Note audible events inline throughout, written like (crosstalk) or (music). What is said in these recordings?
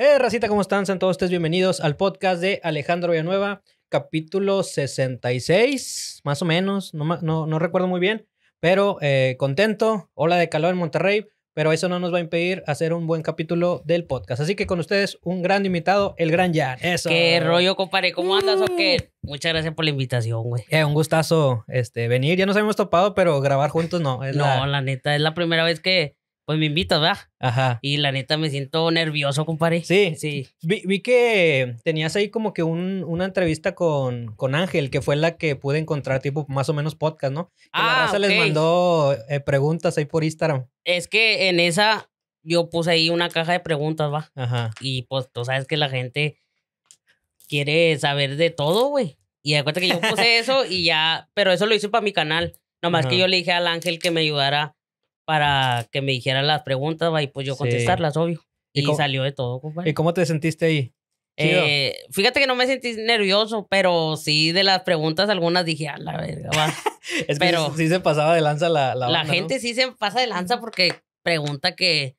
Eh, racita, ¿cómo están? Sean todos ustedes bienvenidos al podcast de Alejandro Villanueva, capítulo 66, más o menos, no, no, recuerdo muy bien, pero eh, contento, ola de calor en Monterrey, pero eso no nos va a impedir hacer un buen capítulo del podcast. Así que con ustedes, un gran invitado, el gran Jan. Eso. ¿Qué rollo, compadre? ¿Cómo andas o qué? Mm. Muchas gracias por la invitación, güey. Eh, un gustazo este, venir, ya nos habíamos topado, pero grabar juntos no. Es no, la neta, es la primera vez que pues me invitas, ¿verdad? Ajá. Y la neta me siento nervioso, compadre. Sí. Sí. Vi, que tenías ahí como que un, una entrevista con, con Ángel, que fue la que pude encontrar, tipo, más o menos podcast, ¿no? Que ah, la raza les mandó eh, preguntas ahí por Instagram. Es que en esa yo puse ahí una caja de preguntas, ¿va? Ajá. Y pues tú sabes que la gente quiere saber de todo, güey. Y de cuenta que yo puse (laughs) eso y ya, pero eso lo hice para mi canal. Nomás que yo le dije al Ángel que me ayudara para que me dijeran las preguntas y pues yo contestarlas, obvio. Y, salió de todo, compadre. ¿Y cómo te sentiste ahí? Eh, fíjate que no me sentí nervioso, pero sí de las preguntas algunas dije, a la verga, va. (laughs) es que pero sí se pasaba de lanza la La, la gente sí se pasa de lanza porque pregunta que,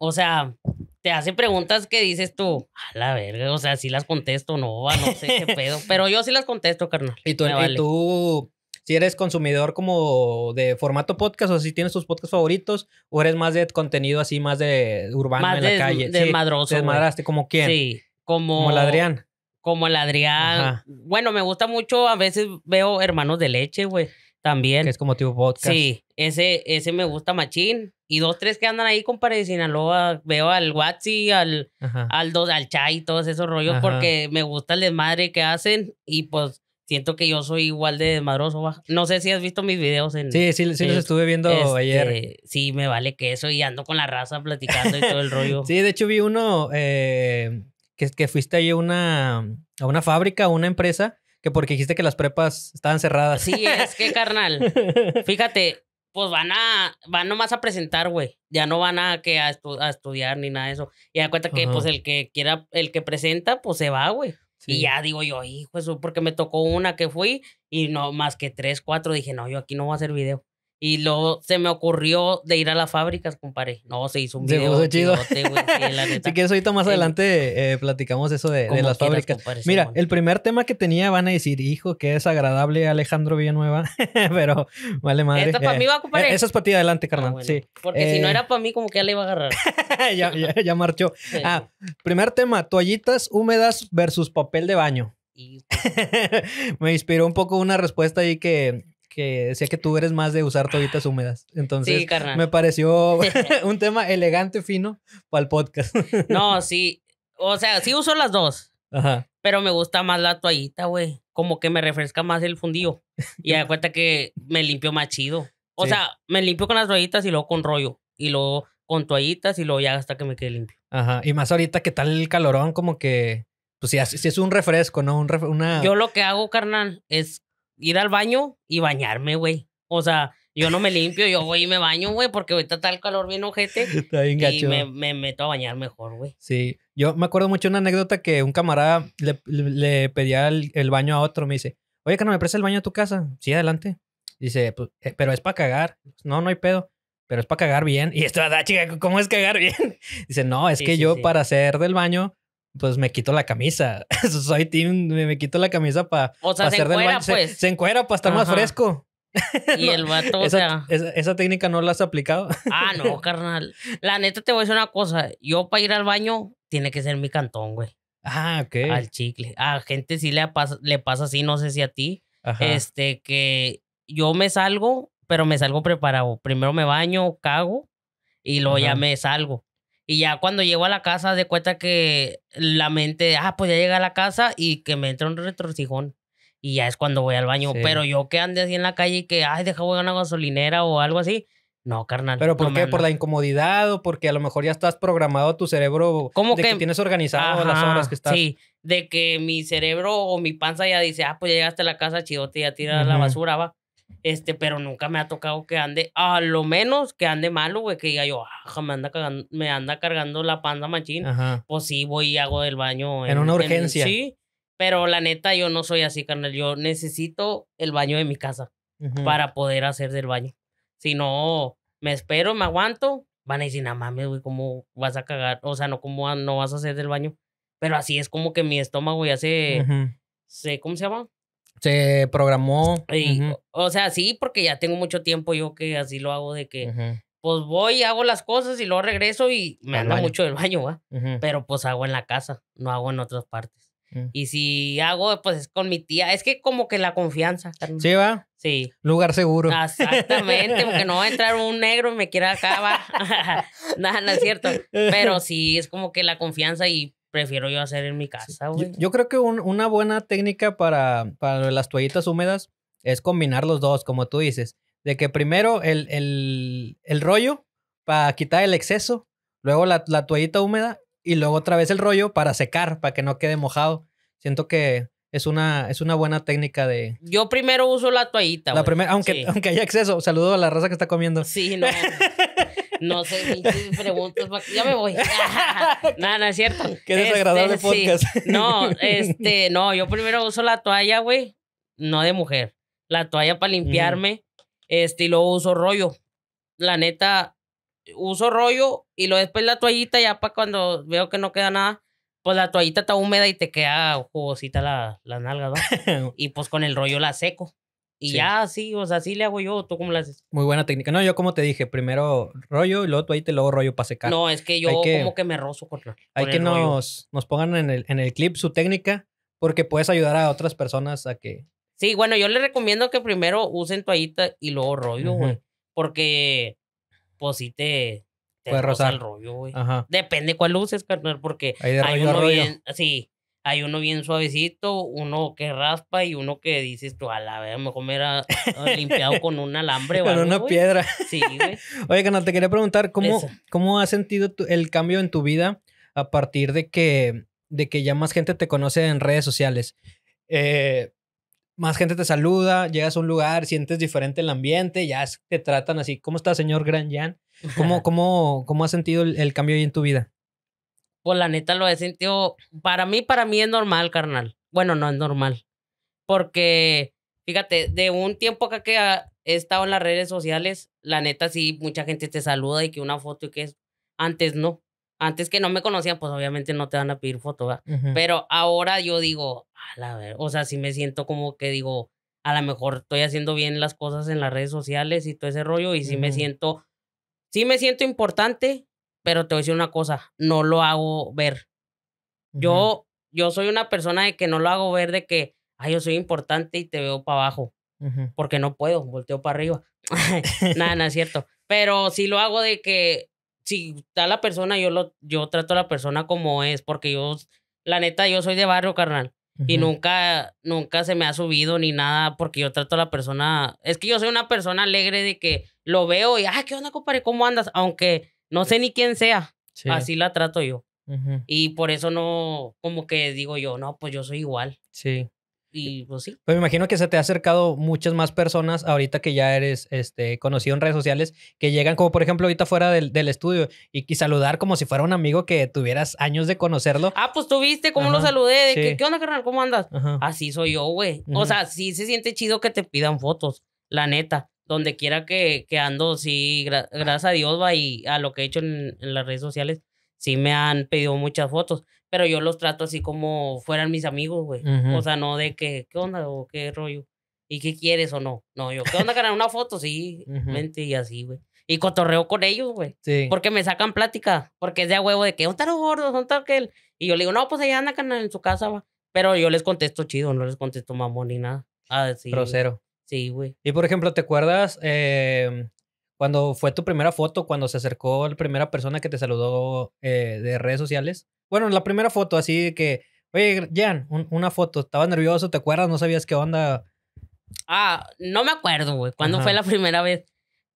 o sea, te hace preguntas que dices tú, a la verga, o sea, ¿sí las contesto, no, no sé qué (laughs) pedo, pero yo sí las contesto, carnal. ¿Y tú, tú si eres consumidor como de formato podcast o si tienes tus podcasts favoritos o eres más de contenido así, más de urbano en la calle. De madroso. Desmadraste, ¿como quién? Sí, como... el Adrián. Como el Adrián. Bueno, me gusta mucho, a veces veo Hermanos de Leche, güey, también. Que es como tipo podcast. Sí, ese, ese me gusta machín y dos, tres que andan ahí, compadre, de Sinaloa. Veo al Watsi, al, al, al todos esos rollos, porque me gusta el desmadre que hacen. Y pues siento que yo soy igual de desmadroso. No sé si has visto mis videos en... Sí, sí, sí los estuve viendo este, ayer. Sí, me vale que eso y ando con la raza platicando y todo el rollo. (laughs) Sí, de hecho vi uno eh, que, que fuiste ahí una, a una fábrica, a una empresa, que porque dijiste que las prepas estaban cerradas. Sí, es que (laughs) carnal, fíjate, pues van a, van nomás a presentar, güey. Ya no van a, que a, estudiar ni nada de eso. Y da cuenta que, pues, el que quiera, el que presenta, pues se va, güey. Y ya digo yo, hijo, eso porque me tocó una que fui y no más que tres, cuatro, dije, no, yo aquí no voy a hacer video. Y luego se me ocurrió de ir a las fábricas, compadre. No, se hizo un video. chido. sí, (laughs) ahorita más adelante eh, platicamos eso de, las fábricas. Mira, el primer tema que tenía van a decir, hijo, que desagradable Alejandro Villanueva, (laughs) pero vale madre. Esta para mí va, eh, compadre. esa es para ti adelante, ah, carnal. sí. Porque si no eh, era para mí, como que ya le iba a agarrar. (laughs) ya, ya, marchó. Ah, primer tema, toallitas húmedas versus papel de baño. me inspiró un poco una respuesta ahí que que decía que tú eres más de usar toallitas húmedas. Entonces, me pareció (laughs) (laughs) un tema elegante, fino para el podcast. (laughs) no, sí. O sea, sí uso las dos. Ajá. Pero me gusta más la toallita, güey. Como que me refresca más el fundido. Y da cuenta que me limpio más chido. O sea, me limpio con las toallitas y luego con rollo. Y luego con toallitas y luego ya hasta que me quede limpio. Ajá. Y más ahorita qué tal el calorón, como que. Pues si, si es un refresco, ¿no? Un una... Yo lo que hago, carnal, es ir al baño y bañarme, güey. O sea, yo no me limpio, yo voy y me baño, güey, porque ahorita está el calor bien ojete. (laughs) Está bien Y me, meto a bañar mejor, güey. Sí. Yo me acuerdo mucho una anécdota que un camarada le, pedía el, baño a otro. Me dice, oye, que no me prestes el baño a tu casa. Sí, adelante. Dice, pues, eh, pero es para cagar. No, no hay pedo. Pero es para cagar bien. (laughs) Y esto, da, ah, chica, ¿cómo es cagar bien? (laughs) Dice, no, es que yo para hacer del baño pues me quito la camisa. (laughs) Soy team, me quito la camisa para o sea, se encuera, Pues. Se, encuera para estar más fresco. (laughs) Y el vato, o sea... Esa, técnica no la has aplicado. (laughs) ah, no, carnal. La neta te voy a decir una cosa. Yo para ir al baño tiene que ser mi cantón, güey. Ah, ok. Al chicle. A gente sí le pasa, le pasa así, no sé si a ti. Este, que yo me salgo, pero me salgo preparado. Primero me baño, cago y luego ya me salgo. Y ya cuando llego a la casa, de cuenta que la mente, ah, pues ya llega a la casa y que me entra un retrocijón. Y ya es cuando voy al baño. Pero yo que ande así en la calle y que, ay, deja voy a una gasolinera o algo así. No, carnal. ¿Pero por qué? ¿Por la incomodidad o porque a lo mejor ya estás programado tu cerebro? como que, que, tienes organizado las horas que estás? Sí, de que mi cerebro o mi panza ya dice, ah, pues ya llegaste a la casa, chidote, ya tira la basura, va. Este, pero nunca me ha tocado que ande, a lo menos que ande malo, güey, que diga yo, ah, me anda, me anda cargando la panda machín. Ajá. Pues sí, voy y hago del baño. En, una urgencia. sí, pero la neta, yo no soy así, carnal. Yo necesito el baño de mi casa para poder hacer del baño. Si no, me espero, me aguanto. Van a decir, no mames, güey, ¿cómo vas a cagar? O sea, no, ¿cómo no vas a hacer del baño? Pero así es como que mi estómago ya se. sé se ¿Cómo se llama? Se programó. O sea, sí, porque ya tengo mucho tiempo yo que así lo hago de que. Pues voy, hago las cosas y luego regreso y me anda mucho del baño, ¿va? Pero pues hago en la casa, no hago en otras partes. Mm. Y si hago, pues es con mi tía. Es que como que la confianza. Sí, va. Sí. Lugar seguro. Exactamente, porque no va a entrar un negro y me quiera va (laughs) Nada, no es cierto. Pero (laughs) sí, es como que la confianza y prefiero yo hacer en mi casa, güey. Yo, creo que una buena técnica para, para las toallitas húmedas es combinar los dos, como tú dices. De que primero el, el, el rollo para quitar el exceso, luego la, la, toallita húmeda y luego otra vez el rollo para secar, para que no quede mojado. Siento que es una, es una buena técnica de... Yo primero uso la toallita. La primera, aunque, aunque haya exceso. Saludo a la raza que está comiendo. Sí, no. (laughs) No sé si preguntas, ya me voy. (laughs) (laughs) Nada, no es cierto. Qué desagradable este, podcast. (laughs) No, este, no, yo primero uso la toalla, güey, no de mujer. La toalla para limpiarme, este, y luego uso rollo. La neta, uso rollo y luego después la toallita ya para cuando veo que no queda nada pues la toallita está húmeda y te queda jugosita la, la nalga, ¿no? y pues con el rollo la seco. Y ya sí, o sea, así le hago yo, tú cómo le haces. Muy buena técnica. No, yo como te dije, primero rollo y luego toallita y luego rollo para secar. No, es que yo como que me rozo con, Hay que Nos, nos pongan en el, en el clip su técnica porque puedes ayudar a otras personas a que... Sí, bueno, yo les recomiendo que primero usen toallita y luego rollo, güey. Porque, pues sí te... te rozar. el rollo, güey. Depende cuál uses, carnal, porque... Hay uno Bien, sí, hay uno bien suavecito, uno que raspa y uno que dices tú, a la vez, mejor me era ah, limpiado con un alambre. (laughs) Con una piedra. Sí, (laughs) güey. Oye, Canal, te quería preguntar, ¿cómo, ¿cómo has sentido el cambio en tu vida a partir de que, de que ya más gente te conoce en redes sociales? Eh, más gente te saluda, llegas a un lugar, sientes diferente el ambiente, ya te tratan así. ¿Cómo está, señor Gran Jan? ¿Cómo, (laughs) cómo, cómo has sentido el, el, cambio ahí en tu vida? pues la neta lo he sentido, para mí, para mí es normal, carnal. Bueno, no es normal. Porque, fíjate, de un tiempo acá que he estado en las redes sociales, la neta sí, mucha gente te saluda y que una foto y que es, antes no. Antes que no me conocían, pues obviamente no te van a pedir foto, ¿verdad? Pero ahora yo digo, a la ver, o sea, sí me siento como que digo, a lo mejor estoy haciendo bien las cosas en las redes sociales y todo ese rollo y sí me siento, sí me siento importante, pero te voy a decir una cosa, no lo hago ver. Yo, yo soy una persona de que no lo hago ver de que, ay, yo soy importante y te veo para abajo, porque no puedo, volteo para arriba. (laughs) (laughs) nada, nada es cierto. Pero si lo hago de que si está la persona, yo, lo, yo trato a la persona como es, porque yo, la neta, yo soy de barrio, carnal. Y nunca, nunca se me ha subido ni nada porque yo trato a la persona. Es que yo soy una persona alegre de que lo veo y, ay, ¿qué onda, compadre? ¿Cómo andas? Aunque no sé ni quién sea. Así la trato yo. Y por eso no, como que digo yo, no, pues yo soy igual. Sí. Y pues sí. Pues me imagino que se te ha acercado muchas más personas ahorita que ya eres este, conocido en redes sociales, que llegan como por ejemplo ahorita fuera del, estudio y, saludar como si fuera un amigo que tuvieras años de conocerlo. Ah, pues tú viste cómo lo saludé, de ¿qué onda, carnal? ¿Cómo andas? Así soy yo, güey. O sea, sí se siente chido que te pidan fotos, la neta donde quiera que, que, ando, sí, gracias a Dios, va, y a lo que he hecho en, las redes sociales, sí me han pedido muchas fotos, pero yo los trato así como fueran mis amigos, güey. O sea, no de que, ¿qué onda o qué rollo? ¿Y qué quieres o no? No, yo, ¿qué onda, ganar una foto? Sí, mente y así, güey. Y cotorreo con ellos, güey. Porque me sacan plática, porque es de a huevo de que, ¿son tan los gordos? tan que aquel? Y yo le digo, no, pues allá andan en su casa, va. Pero yo les contesto chido, no les contesto mamón ni nada. Ah, sí. Grosero. Sí, güey. Y por ejemplo, ¿te acuerdas em, cuando fue tu primera foto, cuando se acercó la primera persona que te saludó eh, de redes sociales? Bueno, la primera foto, así que, oye, Jan, una foto, estaba nervioso, ¿te acuerdas? No sabías qué onda. Ah, no me acuerdo, güey, cuándo fue la primera vez.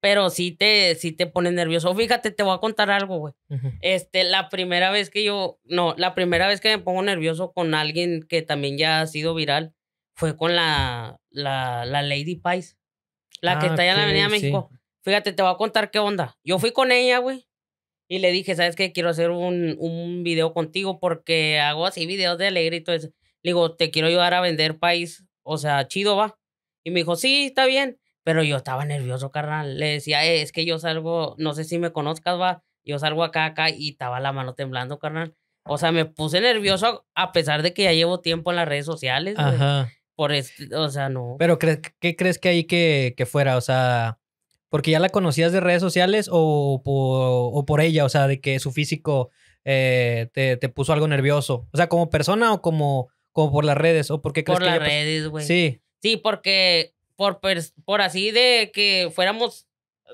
Pero sí te, sí te pone nervioso. Fíjate, te voy a contar algo, güey. Este, la primera vez que yo, no, la primera vez que me pongo nervioso con alguien que también ya ha sido viral, fue con la, la, Lady Pais, la que ah, está allá en la Avenida México. Fíjate, te voy a contar qué onda. Yo fui con ella, güey, y le dije, ¿sabes qué? Quiero hacer un, un video contigo porque hago así videos de alegría y todo eso. Le digo, te quiero ayudar a vender país, o sea, chido va. Y me dijo, sí, está bien. Pero yo estaba nervioso, carnal. Le decía, eh, es que yo salgo, no sé si me conozcas, va. Yo salgo acá, acá, y estaba la mano temblando, carnal. O sea, me puse nervioso a pesar de que ya llevo tiempo en las redes sociales. Ajá. Por este, o sea, no. Pero ¿qué crees que ahí que, que, fuera? O sea, porque ya la conocías de redes sociales o por, o por ella, o sea, de que su físico eh, te, puso algo nervioso. O sea, como persona o como, como por las redes, o por qué crees por las redes, güey. Sí. Sí, porque por, por así de que fuéramos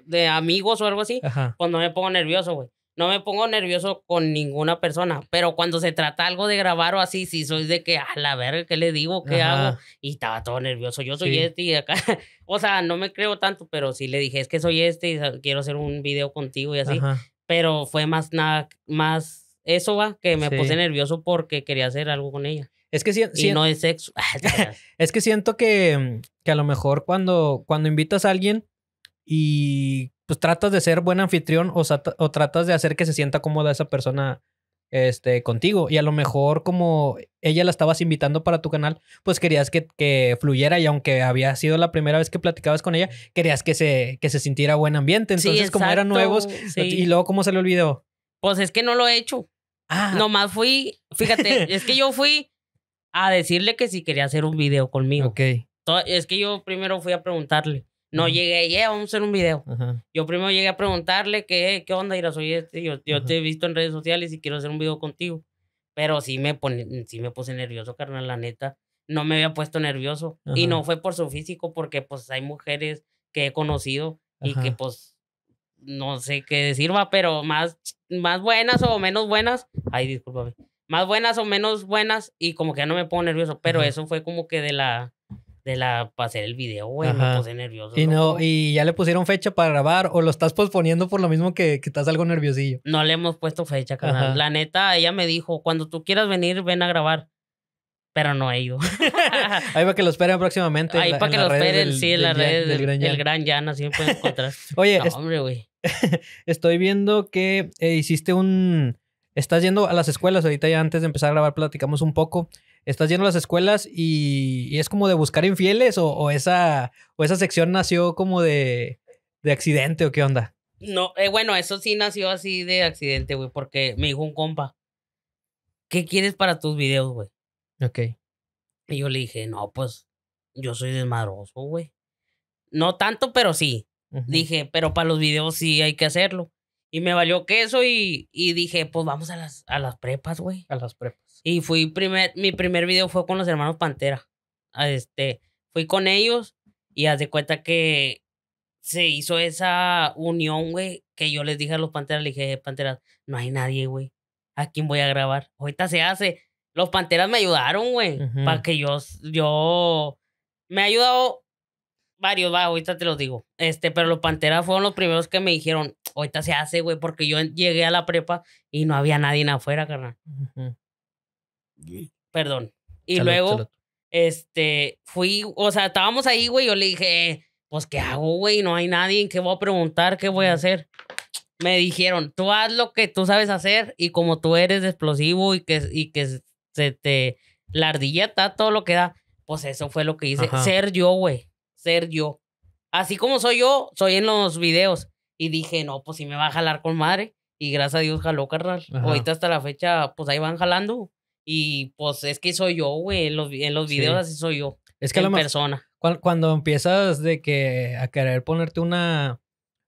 de amigos o algo así, Ajá. pues no me pongo nervioso, güey no me pongo nervioso con ninguna persona, pero cuando se trata algo de grabar o así, sí soy de que, a la verga, ¿qué le digo? ¿Qué hago? Y estaba todo nervioso, yo soy este y acá, (laughs) o sea, no me creo tanto, pero sí le dije, es que soy este y quiero hacer un video contigo y así, pero fue más nada, más eso va, que me puse nervioso porque quería hacer algo con ella. Es que si, si y no es sexo. (laughs) Ah, (laughs) es que siento que, que a lo mejor cuando, cuando invitas a alguien y pues tratas de ser buen anfitrión o, tratas de hacer que se sienta cómoda esa persona este, contigo. Y a lo mejor como ella la estabas invitando para tu canal, pues querías que, que, fluyera y aunque había sido la primera vez que platicabas con ella, querías que se, que se sintiera buen ambiente. Entonces, como eran nuevos, y luego, ¿cómo se le olvidó? Pues es que no lo he hecho. Ah. Nomás fui, fíjate, (laughs) es que yo fui a decirle que si quería hacer un video conmigo. Ok. Es que yo primero fui a preguntarle. No llegué, yeah, eh, vamos a hacer un video. Yo primero llegué a preguntarle qué, eh, qué onda, Ira, soy este, yo, yo te he visto en redes sociales y quiero hacer un video contigo. Pero sí me, pone, me puse nervioso, carnal, la neta. No me había puesto nervioso. Y no fue por su físico, porque pues hay mujeres que he conocido y que pues no sé qué decir, va, pero más, más buenas o menos buenas. Ay, discúlpame. Más buenas o menos buenas y como que ya no me pongo nervioso, pero eso fue como que de la de la para hacer el video, güey, me puse nervioso. Y no, y ya le pusieron fecha para grabar o lo estás posponiendo por lo mismo que, estás algo nerviosillo. No le hemos puesto fecha, carnal. La neta, ella me dijo, cuando tú quieras venir, ven a grabar. Pero no he ido (laughs) Ahí para que lo esperen próximamente. Ahí para que lo esperen, sí, en las redes del, Gran Llano, así me encontrar. (laughs) Oye, hombre, güey. (laughs) Estoy viendo que eh, hiciste un... Estás yendo a las escuelas, ahorita ya antes de empezar a grabar platicamos un poco estás yendo a las escuelas y, es como de buscar infieles o, esa, o esa sección nació como de, de accidente o qué onda? No, eh, bueno, eso sí nació así de accidente, güey, porque me dijo un compa, ¿qué quieres para tus videos, güey? Ok. Y yo le dije, no, pues yo soy desmadroso, güey. No tanto, pero sí. Dije, pero para los videos sí hay que hacerlo. Y me valió queso y, y dije, pues vamos a las, a las prepas, güey. A las prepas. Y fui primer, mi primer video fue con los hermanos Pantera. Ah, este, fui con ellos y haz de cuenta que se hizo esa unión, güey, que yo les dije a los Panteras, le dije, Panteras, no hay nadie, güey. ¿A quién voy a grabar? Ahorita se hace. Los Panteras me ayudaron, güey, para que yo, yo, me ha ayudado varios, va, ahorita te los digo. Este, pero los Panteras fueron los primeros que me dijeron, ahorita se hace, güey, porque yo llegué a la prepa y no había nadie en afuera, carnal. Perdón. Y luego, este, fui, o sea, estábamos ahí, güey, yo le dije, eh, pues, ¿qué hago, güey? No hay nadie, ¿en qué voy a preguntar? ¿Qué voy a hacer? Me dijeron, tú haz lo que tú sabes hacer y como tú eres explosivo y que, y que se te, la ardilleta, todo lo que da, pues eso fue lo que hice. Ser yo, güey, ser yo. Así como soy yo, soy en los videos. Y dije, no, pues si me va a jalar con madre. Y gracias a Dios jaló, carnal. Ahorita hasta la fecha, pues ahí van jalando. Y pues es que soy yo, güey. En los, videos así soy yo. Es que la persona. Cuando empiezas de que a querer ponerte una,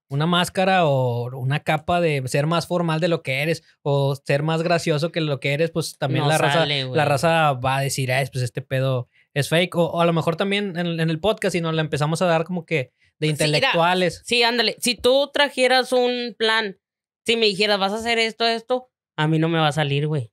una máscara o una capa de ser más formal de lo que eres o ser más gracioso que lo que eres, pues también la, raza, la, raza, va a decir, ay, pues este pedo es fake. O, a lo mejor también en, el podcast si no la empezamos a dar como que de intelectuales. Sí, ándale. Si tú trajeras un plan, si me dijeras, vas a hacer esto, esto, a mí no me va a salir, güey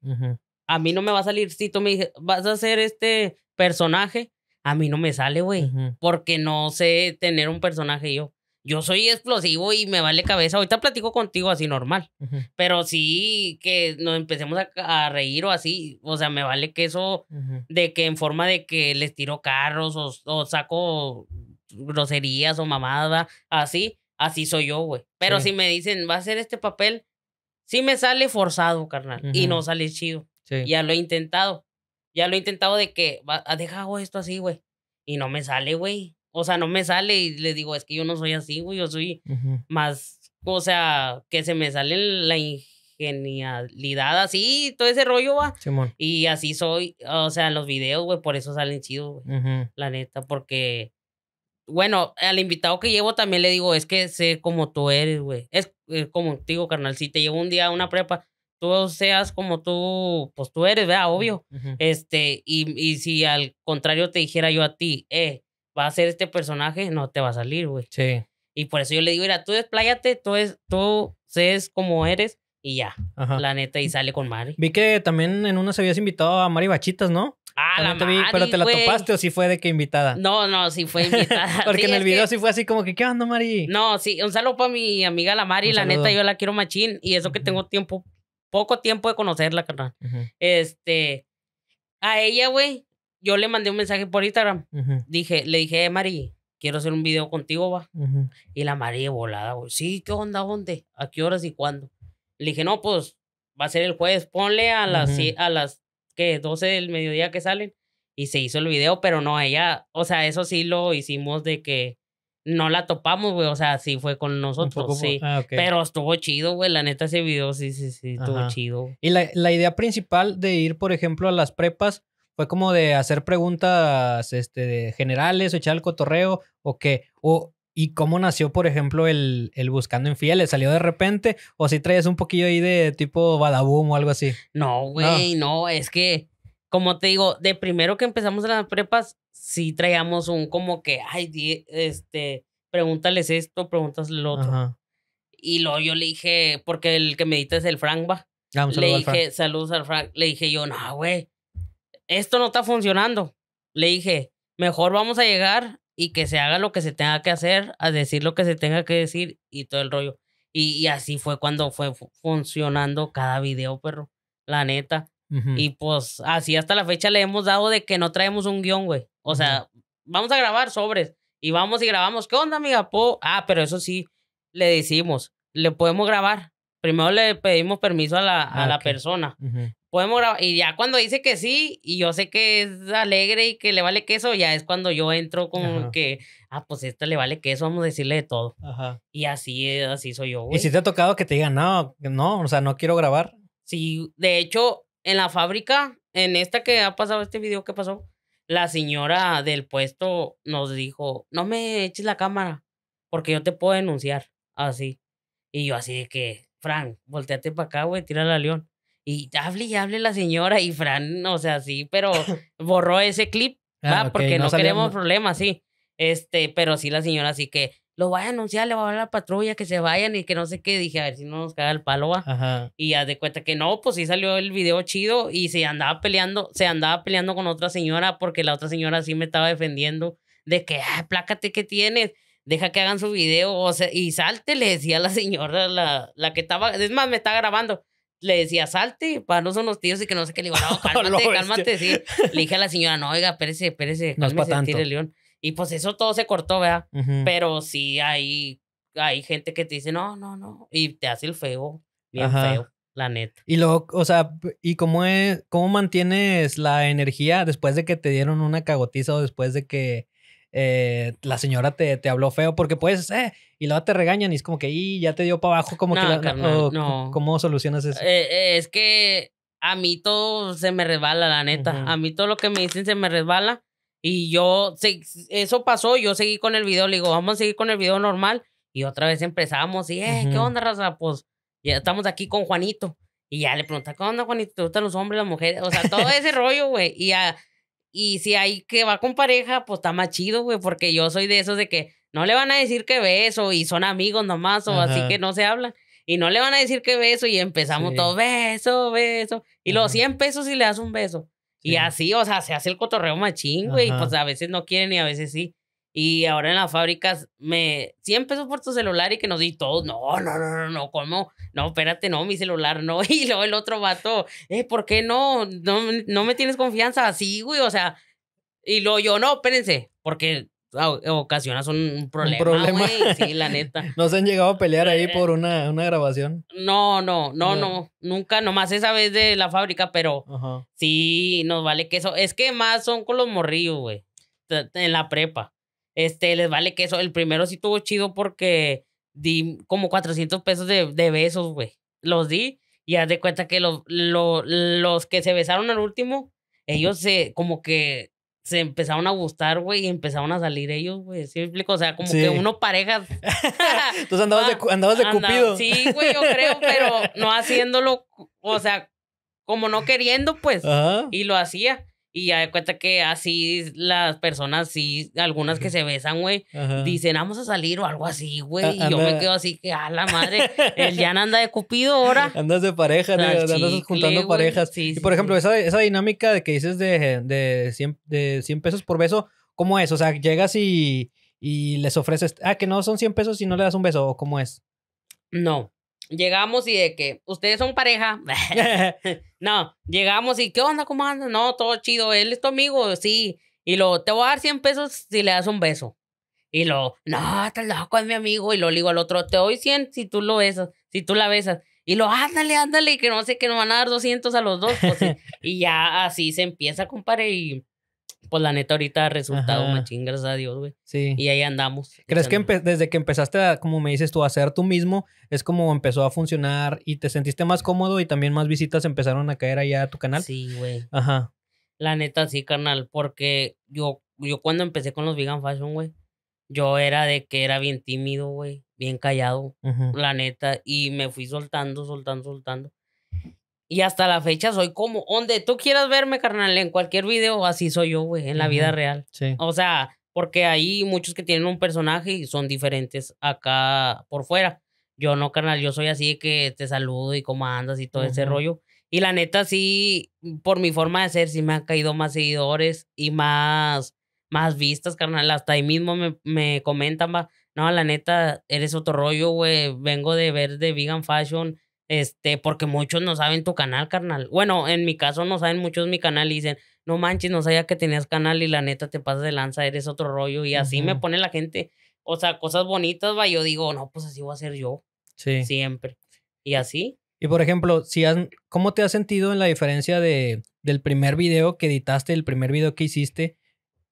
a mí no me va a salir. Si tú me dices, vas a ser este personaje, a mí no me sale, güey. Porque no sé tener un personaje yo. Yo soy explosivo y me vale cabeza. Ahorita platico contigo así normal. Pero sí que nos empecemos a, reír o así. O sea, me vale que eso de que en forma de que les tiro carros o, saco groserías o mamada, así. Así soy yo, güey. Pero si me dicen, va a ser este papel, sí me sale forzado, carnal. Y no sale chido. Ya lo he intentado. Ya lo he intentado de que, ah, dejado esto así, güey. Y no me sale, güey. O sea, no me sale y le digo, es que yo no soy así, güey. Yo soy más, o sea, que se me sale la genialidad así, todo ese rollo, va. Y así soy, o sea, los videos, güey, por eso salen chidos, güey. La neta, porque, bueno, al invitado que llevo también le digo, es que sé como tú eres, güey. Es, es, eh, como, digo, carnal, si te llevo un día a una prepa, tú seas como tú, pues tú eres, ¿verdad? Obvio. Este, y, y, si al contrario te dijera yo a ti, eh, va a ser este personaje, no te va a salir, güey. Sí. Y por eso yo le digo, mira, tú despláyate, tú, es, tú seas como eres y ya. La neta, y mm. sale con Mari. Vi que también en una se habías invitado a Mari Bachitas, ¿no? Ah, la vi, pero te la topaste o si sí fue de qué invitada. No, no, sí fue invitada. (laughs) Porque en el video sí fue así como que, ¿qué onda, Mari? No, sí, un saludo para mi amiga la Mari, la neta yo la quiero machín y eso que tengo tiempo poco tiempo de conocerla, carnal. Este, a ella, güey, yo le mandé un mensaje por Instagram. Dije, le dije, eh, Mari, quiero hacer un video contigo, va. Y la María volada, güey. Sí, ¿qué onda? ¿Dónde? ¿A qué horas y cuándo? Le dije, no, pues va a ser el jueves, ponle a las, a las, 12 del mediodía que salen. Y se hizo el video, pero no, ella, o sea, eso sí lo hicimos de que no la topamos, güey. O sea, sí fue con nosotros, sí. Ah, Pero estuvo chido, güey. La neta, ese video sí, sí, sí, estuvo chido. Y la, idea principal de ir, por ejemplo, a las prepas fue como de hacer preguntas este, generales, o echar el cotorreo, o qué. O, ¿Y cómo nació, por ejemplo, el, el Buscando Infieles? ¿Salió de repente? ¿O si traías un poquillo ahí de tipo Badaboom o algo así? No, güey, no es que como te digo, de primero que empezamos en las prepas, sí traíamos un como que, ay, este, pregúntales esto, pregúntales lo otro. Y luego yo le dije, porque el que me es el Frank, va. Ah, le dije, saludos al Frank. Le dije yo, no, güey, esto no está funcionando. Le dije, mejor vamos a llegar y que se haga lo que se tenga que hacer, a decir lo que se tenga que decir y todo el rollo. Y, y así fue cuando fue funcionando cada video, perro. La neta. Y pues así hasta la fecha le hemos dado de que no traemos un guión, güey. O sea, vamos a grabar sobres y vamos y grabamos. ¿Qué onda, amiga? Po? Ah, pero eso sí, le decimos, le podemos grabar. Primero le pedimos permiso a la, a ah, la persona. Podemos grabar. Y ya cuando dice que sí, y yo sé que es alegre y que le vale queso, ya es cuando yo entro con que, ah, pues esta le vale queso, vamos a decirle de todo. Ajá. Y así, eh, así soy yo, güey. ¿Y si te ha tocado que te digan, no, no, o sea, no quiero grabar? Sí, de hecho, en la fábrica, en esta que ha pasado este video que pasó, la señora del puesto nos dijo, no me eches la cámara, porque yo te puedo denunciar, así. Y yo así de que, Fran, volteate para acá, güey, tira la León. Y hable y hable la señora y Fran, o sea, sí, pero (laughs) borró ese clip, ah, porque no, no queremos problemas, sí. Este, pero sí la señora así que, lo voy a anunciar, le voy a hablar a la patrulla que se vayan y que no sé qué. Dije, a ver si no nos caga el palo, Y ya de cuenta que no, pues sí salió el video chido y se andaba peleando, se andaba peleando con otra señora porque la otra señora sí me estaba defendiendo de que, ah, plácate que tienes, deja que hagan su video o sea, y salte, le decía a la (laughs) señora, la, la que estaba, es más, me está grabando le decía, salte, para no son los tíos y que no sé qué. Le digo, (laughs) cálmate, cálmate, sí. Le dije a la señora, no, oiga, espérese, espérese, no es y pues eso todo se cortó, ¿verdad? Pero sí hay, hay gente que te dice, no, no, no. Y te hace el feo, bien feo, la neta. Y luego, o sea, ¿y cómo, es, cómo mantienes la energía después de que te dieron una cagotiza o después de que eh, la señora te, te, habló feo? Porque puedes, eh, y luego te regañan y es como que, y ya te dio para abajo, como que... ¿Cómo solucionas eso? Eh, es que a mí todo se me resbala, la neta. A mí todo lo que me dicen se me resbala y yo, eso pasó, yo seguí con el video, le digo, vamos a seguir con el video normal. Y otra vez empezamos y, eh, ¿qué onda, raza? Pues ya estamos aquí con Juanito. Y ya le pregunté, ¿qué onda, Juanito? ¿Te gustan los hombres, las mujeres? O sea, todo ese rollo, güey. Y, y si hay que va con pareja, pues está más chido, güey, porque yo soy de esos de que no le van a decir que beso y son amigos nomás o así que no se hablan. Y no le van a decir que beso y empezamos todo beso, beso. Y los 100 pesos y le das un beso. Y así, o sea, se hace el cotorreo machín, güey. Pues a veces no quieren y a veces sí. Y ahora en las fábricas, me 100 pesos por tu celular y que nos di todos. No, no, no, no, no, ¿cómo? No, espérate, no, mi celular no. (laughs) Y luego el otro vato, eh, ¿por qué no? No, no me tienes confianza así, güey. O sea, y luego yo, no, espérense, porque Ah, ocasionas un, problema, ¿Un problema? sí, la (laughs) neta. ¿No se han llegado a pelear ahí eh, por una, una grabación? No, no, no, no, nunca, nomás esa vez de la fábrica, pero sí, nos vale queso. Es que más son con los morrillos, güey, en la prepa. Este, les vale que eso... El primero sí tuvo chido porque di como 400 pesos de, besos, güey. Los di y haz de cuenta que los, los, los que se besaron al último, ellos se, como que se empezaron a gustar, güey, y empezaron a salir ellos, güey. ¿Sí me explico? O sea, como que uno parejas. (laughs) Entonces andabas de, ah, andabas de cupido. Sí, güey, yo creo, pero (laughs) no haciéndolo, o sea, como no queriendo, pues. Y lo hacía. Y ya de cuenta que así las personas, sí, algunas que se besan, güey, dicen, vamos a salir o algo así, güey. Y yo me quedo así que, a la madre, el (laughs) Jan anda de cupido ahora. Andas de pareja, andas juntando parejas. Sí, y por ejemplo, Esa, dinámica de que dices de, de, 100, de pesos por beso, ¿cómo es? O sea, llegas y, les ofreces, ah, que no son 100 pesos y no le das un beso, ¿o cómo es? No llegamos y de que ustedes son pareja. (laughs) no, llegamos y ¿qué onda? ¿Cómo andas? No, todo chido. Él es tu amigo, sí. Y lo, te voy a dar 100 pesos si le das un beso. Y lo, no, estás loco, es mi amigo. Y lo digo al otro, te doy 100 si tú lo besas, si tú la besas. Y lo, ándale, ándale, que no sé, que nos van a dar 200 a los dos. Pues, (laughs) y, ya así se empieza, compadre. Y pues la neta ahorita ha resultado machín, gracias a Dios, güey. Sí. Y ahí andamos. ¿Crees que desde que empezaste, como me dices tú, a ser tú mismo, es como empezó a funcionar y te sentiste más cómodo y también más visitas empezaron a caer allá a tu canal? Sí, güey. Ajá. La neta sí, carnal, porque yo, yo cuando empecé con los vegan fashion, güey, yo era de que era bien tímido, güey, bien callado, la neta, y me fui soltando, soltando, soltando. Y hasta la fecha soy como, donde tú quieras verme, carnal, en cualquier video, así soy yo, güey, en la vida real. Sí. O sea, porque hay muchos que tienen un personaje y son diferentes acá por fuera. Yo no, carnal, yo soy así que te saludo y cómo andas y todo ese rollo. Y la neta, sí, por mi forma de ser, sí me han caído más seguidores y más, más vistas, carnal. Hasta ahí mismo me, me comentan, va. No, la neta, eres otro rollo, güey. Vengo de ver de Vegan Fashion este, porque muchos no saben tu canal, carnal. Bueno, en mi caso no saben muchos mi canal y dicen, no manches, no sabía que tenías canal y la neta te pasas de lanza, eres otro rollo. Y así me pone la gente, o sea, cosas bonitas, va, yo digo, no, pues así voy a ser yo. Sí. Siempre. Y así. Y por ejemplo, si han ¿cómo te has sentido en la diferencia de, del primer video que editaste, el primer video que hiciste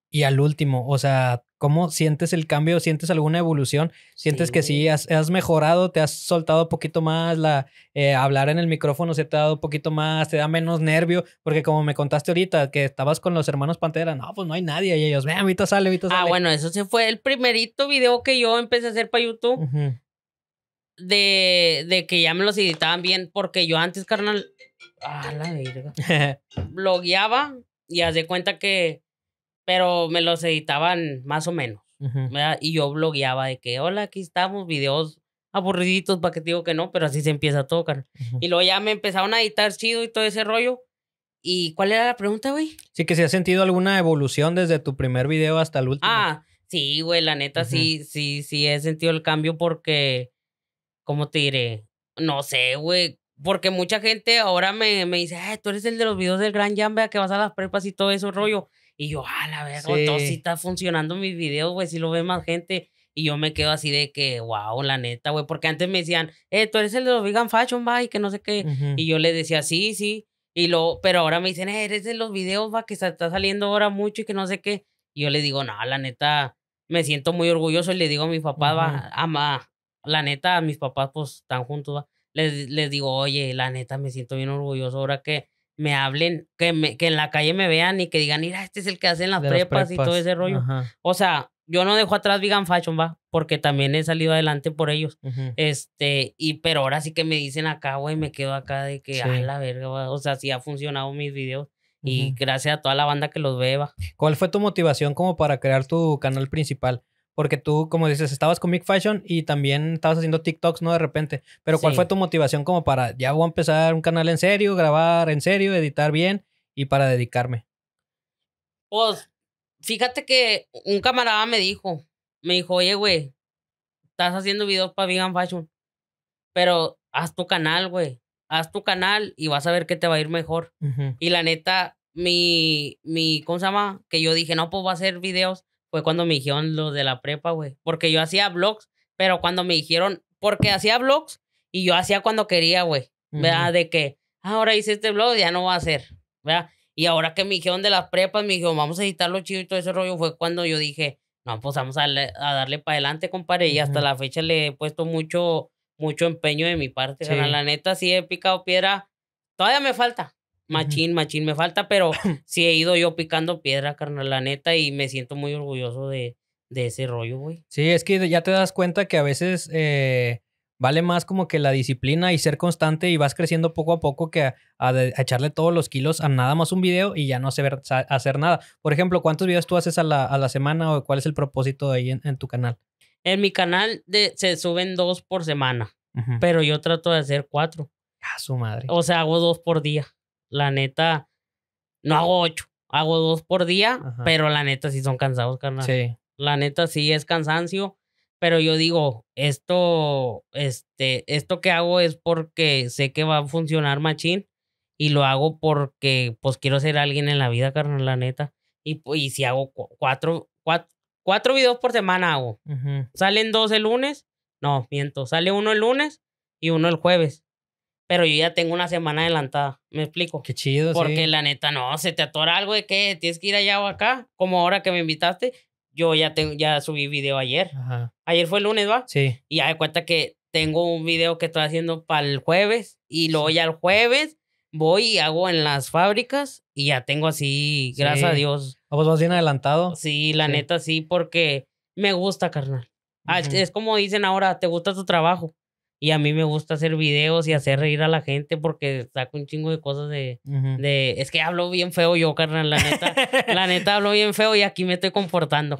y al último? O sea, ¿Cómo sientes el cambio? ¿Sientes alguna evolución? ¿Sientes que sí, has, mejorado? ¿Te has soltado un poquito más? La, eh, ¿Hablar en el micrófono se te ha dado un poquito más? ¿Te da menos nervio? Porque como me contaste ahorita, que estabas con los hermanos Pantera, no, pues no hay nadie. Y ellos, ve, ahorita sale, ahorita ah, sale. Ah, bueno, eso se fue el primerito video que yo empecé a hacer para YouTube. de, que ya me los editaban bien, porque yo antes, carnal, ah, la verga, (laughs) blogueaba y haz cuenta que pero me los editaban más o menos. Y yo blogueaba de que, hola, aquí estamos, videos aburriditos para que te digo que no, pero así se empieza a tocar. Y luego ya me empezaron a editar chido y todo ese rollo. ¿Y cuál era la pregunta, güey? Sí, que si ha sentido alguna evolución desde tu primer video hasta el último. Ah, sí, güey, la neta sí, sí, sí he sentido el cambio porque, ¿cómo te diré? No sé, güey, porque mucha gente ahora me, me dice, ay, tú eres el de los videos del Gran Jam, vea que vas a las prepas y todo eso rollo. Y yo, a ah, la verga, sí. está funcionando mis videos, güey, si lo ve más gente. Y yo me quedo así de que, wow, la neta, güey, porque antes me decían, eh, tú eres el de los Vegan Fashion, va, y que no sé qué. Y yo le decía, sí, sí. Y lo, pero ahora me dicen, eh, eres de los videos, va, que está, saliendo ahora mucho y que no sé qué. Y yo le digo, no, la neta, me siento muy orgulloso y le digo a mis papás, va, ama, la neta, mis papás pues están juntos, va. les digo, oye, la neta, me siento bien orgulloso ahora que me hablen, que, me, que en la calle me vean y que digan, mira, este es el que hace en las prepas, y todo ese rollo. O sea, yo no dejo atrás Vegan Fashion, va, porque también he salido adelante por ellos. Este, y pero ahora sí que me dicen acá, güey, me quedo acá de que, a la verga, o sea, sí ha funcionado mis videos. Y gracias a toda la banda que los ve, va. ¿Cuál fue tu motivación como para crear tu canal principal? Porque tú, como dices, estabas con Big Fashion y también estabas haciendo TikToks, ¿no? De repente. Pero ¿cuál fue tu motivación como para, ya voy a empezar un canal en serio, grabar en serio, editar bien y para dedicarme? Pues, fíjate que un camarada me dijo, me dijo, oye, güey, estás haciendo videos para Big Fashion, pero haz tu canal, güey. Haz tu canal y vas a ver que te va a ir mejor. Y la neta, mi, mi, ¿cómo se llama? Que yo dije, no, pues va a hacer videos fue cuando me dijeron lo de la prepa, güey. Porque yo hacía vlogs, pero cuando me dijeron, porque hacía vlogs y yo hacía cuando quería, güey. ¿Verdad? De que ah, ahora hice este vlog, ya no va a hacer, ¿verdad? Y ahora que me dijeron de las prepas, me dijeron, vamos a editar los chido y todo ese rollo, fue cuando yo dije, no, pues vamos a, darle, para adelante, compadre. Y hasta la fecha le he puesto mucho, mucho empeño de mi parte. la neta, sí he picado piedra. Todavía me falta, machín, machín me falta, pero (laughs) sí he ido yo picando piedra, carnal, la neta, y me siento muy orgulloso de, de ese rollo, güey. Sí, es que ya te das cuenta que a veces eh, vale más como que la disciplina y ser constante y vas creciendo poco a poco que a, echarle todos los kilos a nada más un video y ya no saber hacer nada. Por ejemplo, ¿cuántos videos tú haces a la, semana o cuál es el propósito ahí en, tu canal? En mi canal se suben dos por semana, pero yo trato de hacer cuatro. A su madre. O sea, hago dos por día la neta, no hago ocho, hago dos por día, pero la neta sí son cansados, carnal. Sí. La neta sí es cansancio, pero yo digo, esto, este, esto que hago es porque sé que va a funcionar machín y lo hago porque, pues, quiero ser alguien en la vida, carnal, la neta. Y, pues, y si hago cuatro, cuatro, cuatro videos por semana hago. Salen dos el lunes, no, miento, sale uno el lunes y uno el jueves pero yo ya tengo una semana adelantada. ¿Me explico? Qué chido. Porque la neta, no, se te atora algo de que tienes que ir allá o acá, como ahora que me invitaste. Yo ya, tengo, ya subí video ayer. Ayer fue el lunes, ¿va? Sí. Y ya de cuenta que tengo un video que estoy haciendo para el jueves y luego ya el jueves voy y hago en las fábricas y ya tengo así, gracias a Dios. ¿Vos vas bien adelantado? Sí, la neta sí, porque me gusta, carnal. Ah, es como dicen ahora, te gusta tu trabajo. Y a mí me gusta hacer videos y hacer reír a la gente porque saco un chingo de cosas de... es que hablo bien feo yo, carnal, la neta. la neta hablo bien feo y aquí me estoy comportando.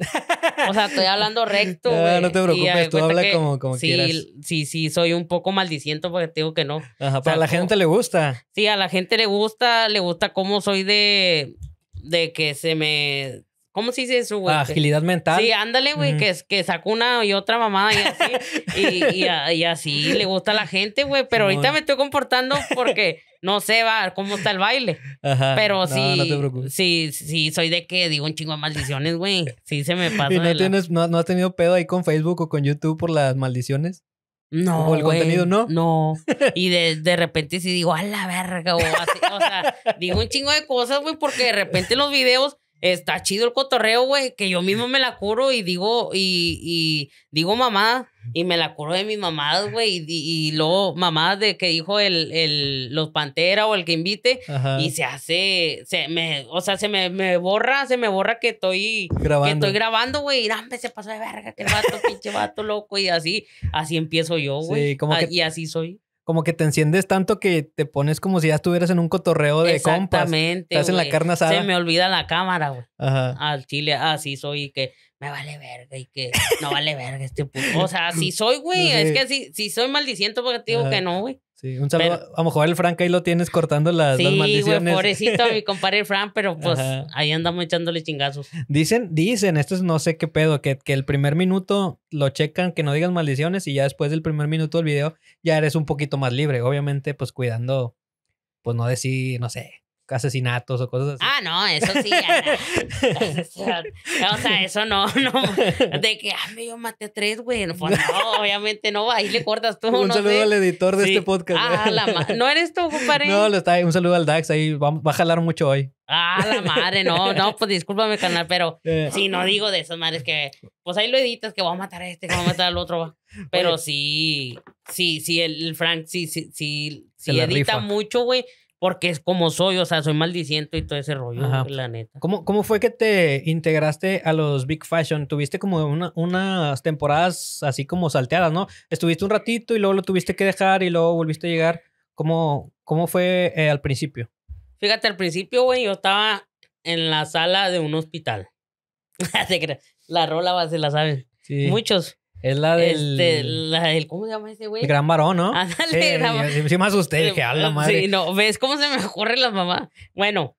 O sea, estoy hablando recto. (laughs) Ah, no, te preocupes, tú hablas como, como sí, quieras. Sí, sí, soy un poco maldiciento porque te digo que no. Ajá, pero a la gente le gusta. Sí, a la gente le gusta, le gusta cómo soy de de que se me ¿Cómo se dice eso, güey? Ah, agilidad mental. Sí, ándale, güey, que, que una y otra mamada y así. (laughs) y, así le gusta a la gente, güey. Pero ahorita me estoy comportando porque no sé va cómo está el baile. Ajá. Pero sí. No, te preocupes. Sí, soy de que digo un chingo de maldiciones, güey. Sí, se me (laughs) pasa. ¿Y no, tienes, has tenido pedo ahí con Facebook o con YouTube por las maldiciones? No. O el contenido, ¿no? No. (laughs) Y de, de, repente sí digo, a la verga, o así. O sea, digo un chingo de cosas, güey, porque de repente los videos está chido el cotorreo, güey, que yo mismo me la curo y digo, y, y digo mamá, y me la curo de mis mamás, güey, y, y, luego mamá de que dijo el, el los Pantera o el que invite, y se hace, se me, o sea, se me, borra, se me borra que estoy grabando, que estoy grabando, güey, y dame, se pasó de verga, que el vato, pinche vato loco, y así, así empiezo yo, güey, y así soy como que te enciendes tanto que te pones como si ya estuvieras en un cotorreo de compas. Exactamente. Estás en la carne asada. Se me olvida la cámara, güey. Ajá. Al chile, así ah, soy que me vale verga y que no vale verga este puto. O sea, así soy, güey. (laughs) Es que así, si soy maldiciento porque te digo que no, güey. Sí, un saludo. a lo mejor el Frank ahí lo tienes cortando las, sí, las maldiciones. Sí, pobrecito mi compadre Frank, pero (laughs) pues ahí andamos echándole chingazos. Dicen, dicen, esto es no sé qué pedo, que, que el primer minuto lo checan, que no digas maldiciones y ya después del primer minuto del video ya eres un poquito más libre. Obviamente, pues cuidando, pues no decir, no sé, asesinatos o cosas así. Ah, no, eso sí. (laughs) o sea, eso no, no. De que, ah, yo maté a tres, güey. No, pues, no, obviamente no, ahí le cortas tú. Un saludo al editor de este podcast. Ah, ¿eh? la madre. ¿No eres tú, compadre? No, le está, un saludo al Dax, ahí va, va a jalar mucho hoy. Ah, la madre, no, no, pues discúlpame, canal, pero eh. si no digo de esas madres que, pues ahí lo editas, que voy a matar a este, que voy a matar al otro, (laughs) pero sí, sí, sí, el, Frank, sí, sí, sí, edita mucho, güey, porque es como soy, o sea, soy maldiciento y todo ese rollo, la neta. ¿Cómo, fue que te integraste a los Big Fashion? Tuviste como una, unas temporadas así como salteadas, ¿no? Estuviste un ratito y luego lo tuviste que dejar y luego volviste a llegar. ¿Cómo, cómo fue eh, al principio? Fíjate, al principio, güey, yo estaba en la sala de un hospital. (laughs) la rola va, se la saben. Muchos. Es este, la del. ¿Cómo se llama ese güey? El gran varón, ¿no? Ah, sí, sí, me asusté, dije, habla madre. Sí, no, ves cómo se me ocurren las mamás. Bueno,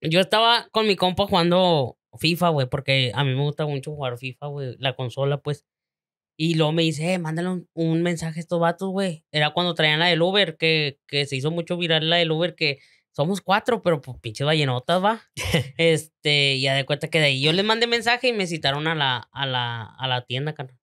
yo estaba con mi compa jugando FIFA, güey, porque a mí me gusta mucho jugar FIFA, güey, la consola, pues. Y luego me dice, eh, mándale un, mensaje a estos vatos, güey. Era cuando traían la del Uber, que, se hizo mucho viral la del Uber, que somos cuatro, pero pues pinches ballenotas, va. (laughs) este, ya de cuenta que de ahí yo les mandé mensaje y me citaron a la, a la, a la tienda, canal.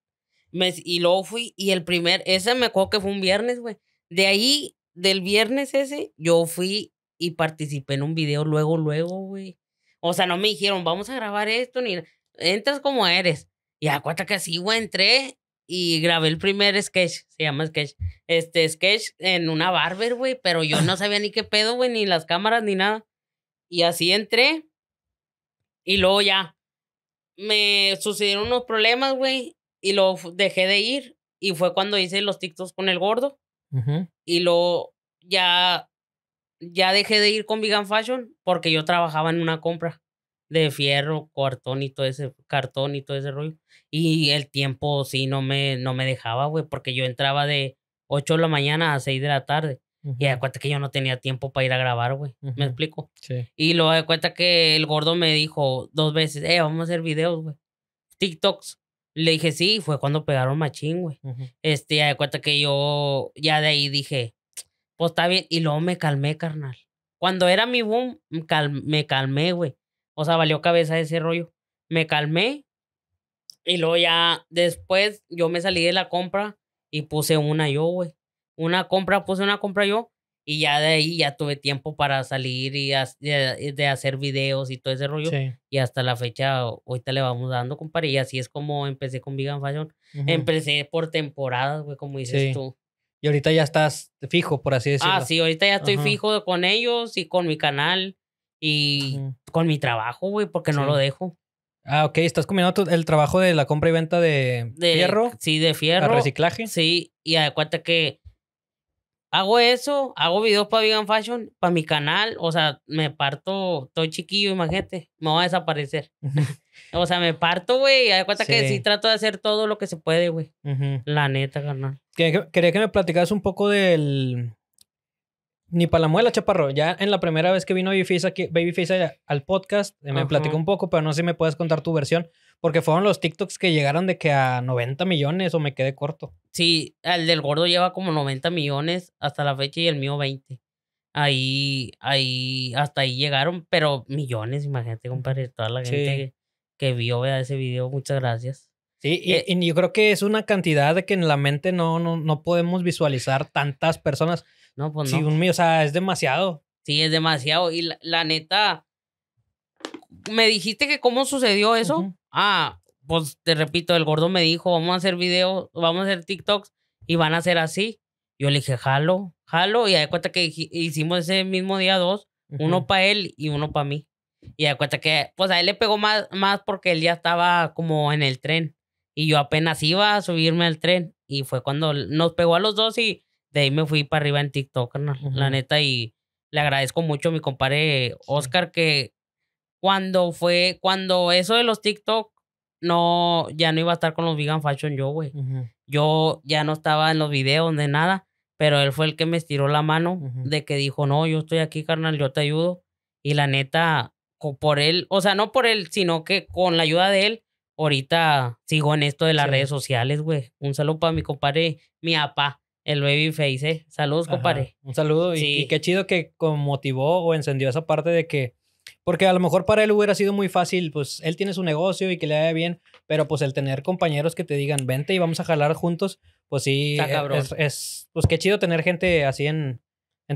Me, y luego fui, y el primer, ese me acuerdo que fue un viernes, güey. De ahí, del viernes ese, yo fui y participé en un video luego, luego, güey. O sea, no me dijeron, vamos a grabar esto, ni entras como eres. Y acuérdate que así, güey, entré y grabé el primer sketch, se llama sketch, este sketch en una barber, güey, pero yo no sabía ni qué pedo, güey, ni las cámaras, ni nada. Y así entré y luego ya me sucedieron unos problemas, güey, y lo dejé de ir y fue cuando hice los TikToks con el gordo y lo ya ya dejé de ir con Vegan Fashion porque yo trabajaba en una compra de fierro, cartón y todo ese cartón y todo ese rollo y el tiempo sí no me no me dejaba, güey, porque yo entraba de 8 de la mañana a 6 de la tarde. Y de cuenta que yo no tenía tiempo para ir a grabar, güey. ¿Me explico? Sí. Y luego de cuenta que el gordo me dijo dos veces, eh, vamos a hacer videos, güey. TikToks. Le dije, sí, fue cuando pegaron machín, güey. Este, ya de cuenta que yo, ya de ahí dije, pues está bien. Y luego me calmé, carnal. Cuando era mi boom, me calmé, güey. O sea, valió cabeza ese rollo. Me calmé. Y luego ya después yo me salí de la compra y puse una yo, güey. Una compra, puse una compra yo. Y ya de ahí ya tuve tiempo para salir y eh, de, hacer videos y todo ese rollo. Y hasta la fecha, ahorita le vamos dando, compadre. Y así es como empecé con Vegan Fashion. Empecé por temporadas, güey, como dices tú. Y ahorita ya estás fijo, por así ah, decirlo. Ah, sí, ahorita ya estoy fijo con ellos y con mi canal y con mi trabajo, güey, porque no lo dejo. Ah, ok, estás combinando el trabajo de la compra y venta de, de, fierro. Sí, de fierro. reciclaje. Sí, y acuérdate que hago eso, hago videos para Vegan Fashion, para mi canal, o sea, me parto, estoy chiquillo, imagínate, me voy a desaparecer. (laughs) o sea, me parto, güey, de cuenta que sí trato de hacer todo lo que se puede, güey. La neta, carnal. Quería, que me platicaras un poco del... Ni para la muela, chaparro. Ya en la primera vez que vino Babyface, aquí, al podcast, eh, me platicó un poco, pero no sé si me puedes contar tu versión. Porque fueron los TikToks que llegaron de que a 90 millones o me quedé corto. Sí, el del gordo lleva como 90 millones hasta la fecha y el mío 20. Ahí, ahí, hasta ahí llegaron, pero millones, imagínate, compadre, toda la gente que, vio vea ese video, muchas gracias. Sí, eh, y, yo creo que es una cantidad de que en la mente no, no, no podemos visualizar tantas personas. No, pues no. un, o sea, es demasiado. Sí, es demasiado. Y la, neta, me dijiste que cómo sucedió eso ah, pues te repito, el gordo me dijo, vamos a hacer videos, vamos a hacer TikToks y van a ser así. Yo le dije, jalo, jalo. Y de cuenta que hicimos ese mismo día dos, uno para él y uno para mí. Y de cuenta que, pues a él le pegó más, más porque él ya estaba como en el tren. Y yo apenas iba a subirme al tren. Y fue cuando nos pegó a los dos y de ahí me fui para arriba en TikTok, la neta. Y le agradezco mucho a mi compadre Oscar que cuando fue, cuando eso de los TikTok, no, ya no iba a estar con los Vegan Fashion yo, güey. Yo ya no estaba en los videos de nada, pero él fue el que me estiró la mano de que dijo, no, yo estoy aquí, carnal, yo te ayudo. Y la neta, por él, o sea, no por él, sino que con la ayuda de él, ahorita sigo en esto de las redes sociales, güey. Un saludo para mi compadre, mi apa el baby ¿eh? Saludos, compadre. Un saludo y, y, qué chido que motivó o encendió esa parte de que porque a lo mejor para él hubiera sido muy fácil, pues él tiene su negocio y que le vaya bien, pero pues el tener compañeros que te digan, vente y vamos a jalar juntos, pues sí, Está e-, es, es, pues qué chido tener gente así en,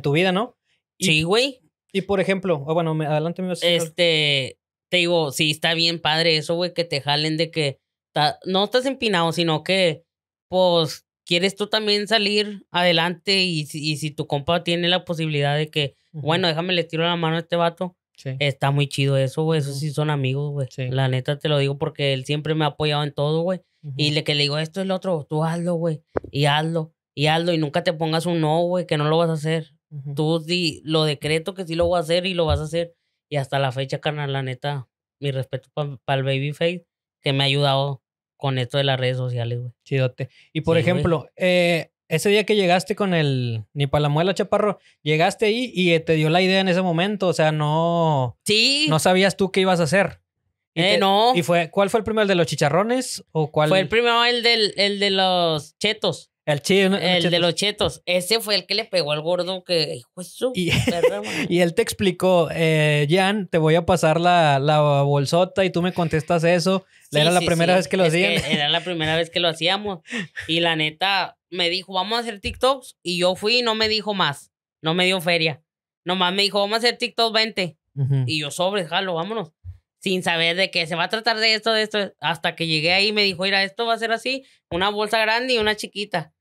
tu vida, ¿no? sí, güey. Y por ejemplo, bueno, adelante, me vas Este, te digo, sí, está bien padre eso, güey, que te jalen de que no estás empinado, sino que, pues, quieres tú también salir adelante y, si tu compa tiene la posibilidad de que, bueno, déjame le tiro la mano a este vato, Está muy chido eso, güey. Eso sí son amigos, güey. La neta te lo digo porque él siempre me ha apoyado en todo, güey. Y le que le digo esto es lo otro, tú hazlo, güey. Y hazlo, y hazlo. Y nunca te pongas un no, güey, que no lo vas a hacer. Tú di, lo decreto que sí lo voy a hacer y lo vas a hacer. Y hasta la fecha, carnal, la neta, mi respeto para el Babyface, que me ha ayudado con esto de las redes sociales, güey. Chidote. Y por ejemplo, eh, ese día que llegaste con el ni palamuela chaparro, llegaste ahí y eh, te dio la idea en ese momento, o sea, no Sí. No sabías tú qué ibas a hacer. eh, no. ¿Y fue cuál fue el primero el de los chicharrones o cuál? Fue el primero el del el de los chetos. El El, de los chetos. Ese fue el que le pegó al gordo que eso, (laughs) y, él te explicó, eh, Jan, te voy a pasar la, bolsota y tú me contestas eso. era la primera vez que lo hacían. (laughs) era la primera vez que lo hacíamos. Y la neta me dijo, vamos a hacer TikToks. Y yo fui y no me dijo más. No me dio feria. Nomás me dijo, vamos a hacer TikTok 20. Y yo sobre, jalo, vámonos sin saber de qué se va a tratar de esto, de esto, hasta que llegué ahí me dijo, mira, esto va a ser así, una bolsa grande y una chiquita.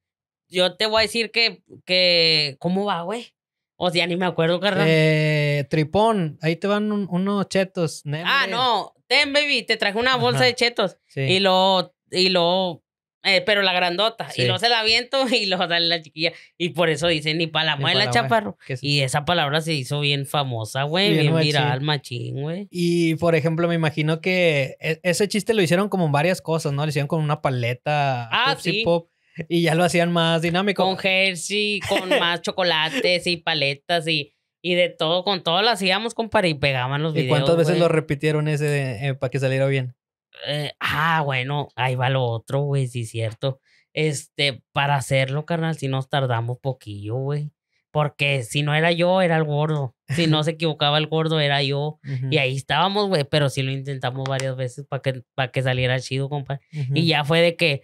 Yo te voy a decir que, que ¿cómo va, güey? O sea, ni me acuerdo, carnal. Eh, tripón, ahí te van unos chetos. Ah, no, ten, baby, te traje una bolsa de chetos. Sí. Y lo, y lo, eh, pero la grandota. Y lo se la viento (laughs) y lo sale la chiquilla. Y por eso dicen ni para la muela, chaparro. Y esa palabra se hizo bien famosa, güey. Bien, viral, machín, güey. Y por ejemplo, me imagino que e, ese chiste lo hicieron como en varias cosas, ¿no? Lo hicieron con una paleta. Ah, sí. Y ya lo hacían más dinámico. Con Hershey, con (laughs) más chocolates y paletas y, y de todo. Con todo lo hacíamos, compadre, y pegaban los ¿Y videos. ¿Y cuántas veces lo repitieron ese eh, para que saliera bien? Eh, ah, bueno, ahí va lo otro, güey, sí, cierto. Este, para hacerlo, carnal, si nos tardamos poquillo, güey. Porque si no era yo, era el gordo. Si no (laughs) se equivocaba el gordo, era yo. Y ahí estábamos, güey. Pero sí lo intentamos varias veces para que, para que saliera chido, compadre. Y ya fue de que,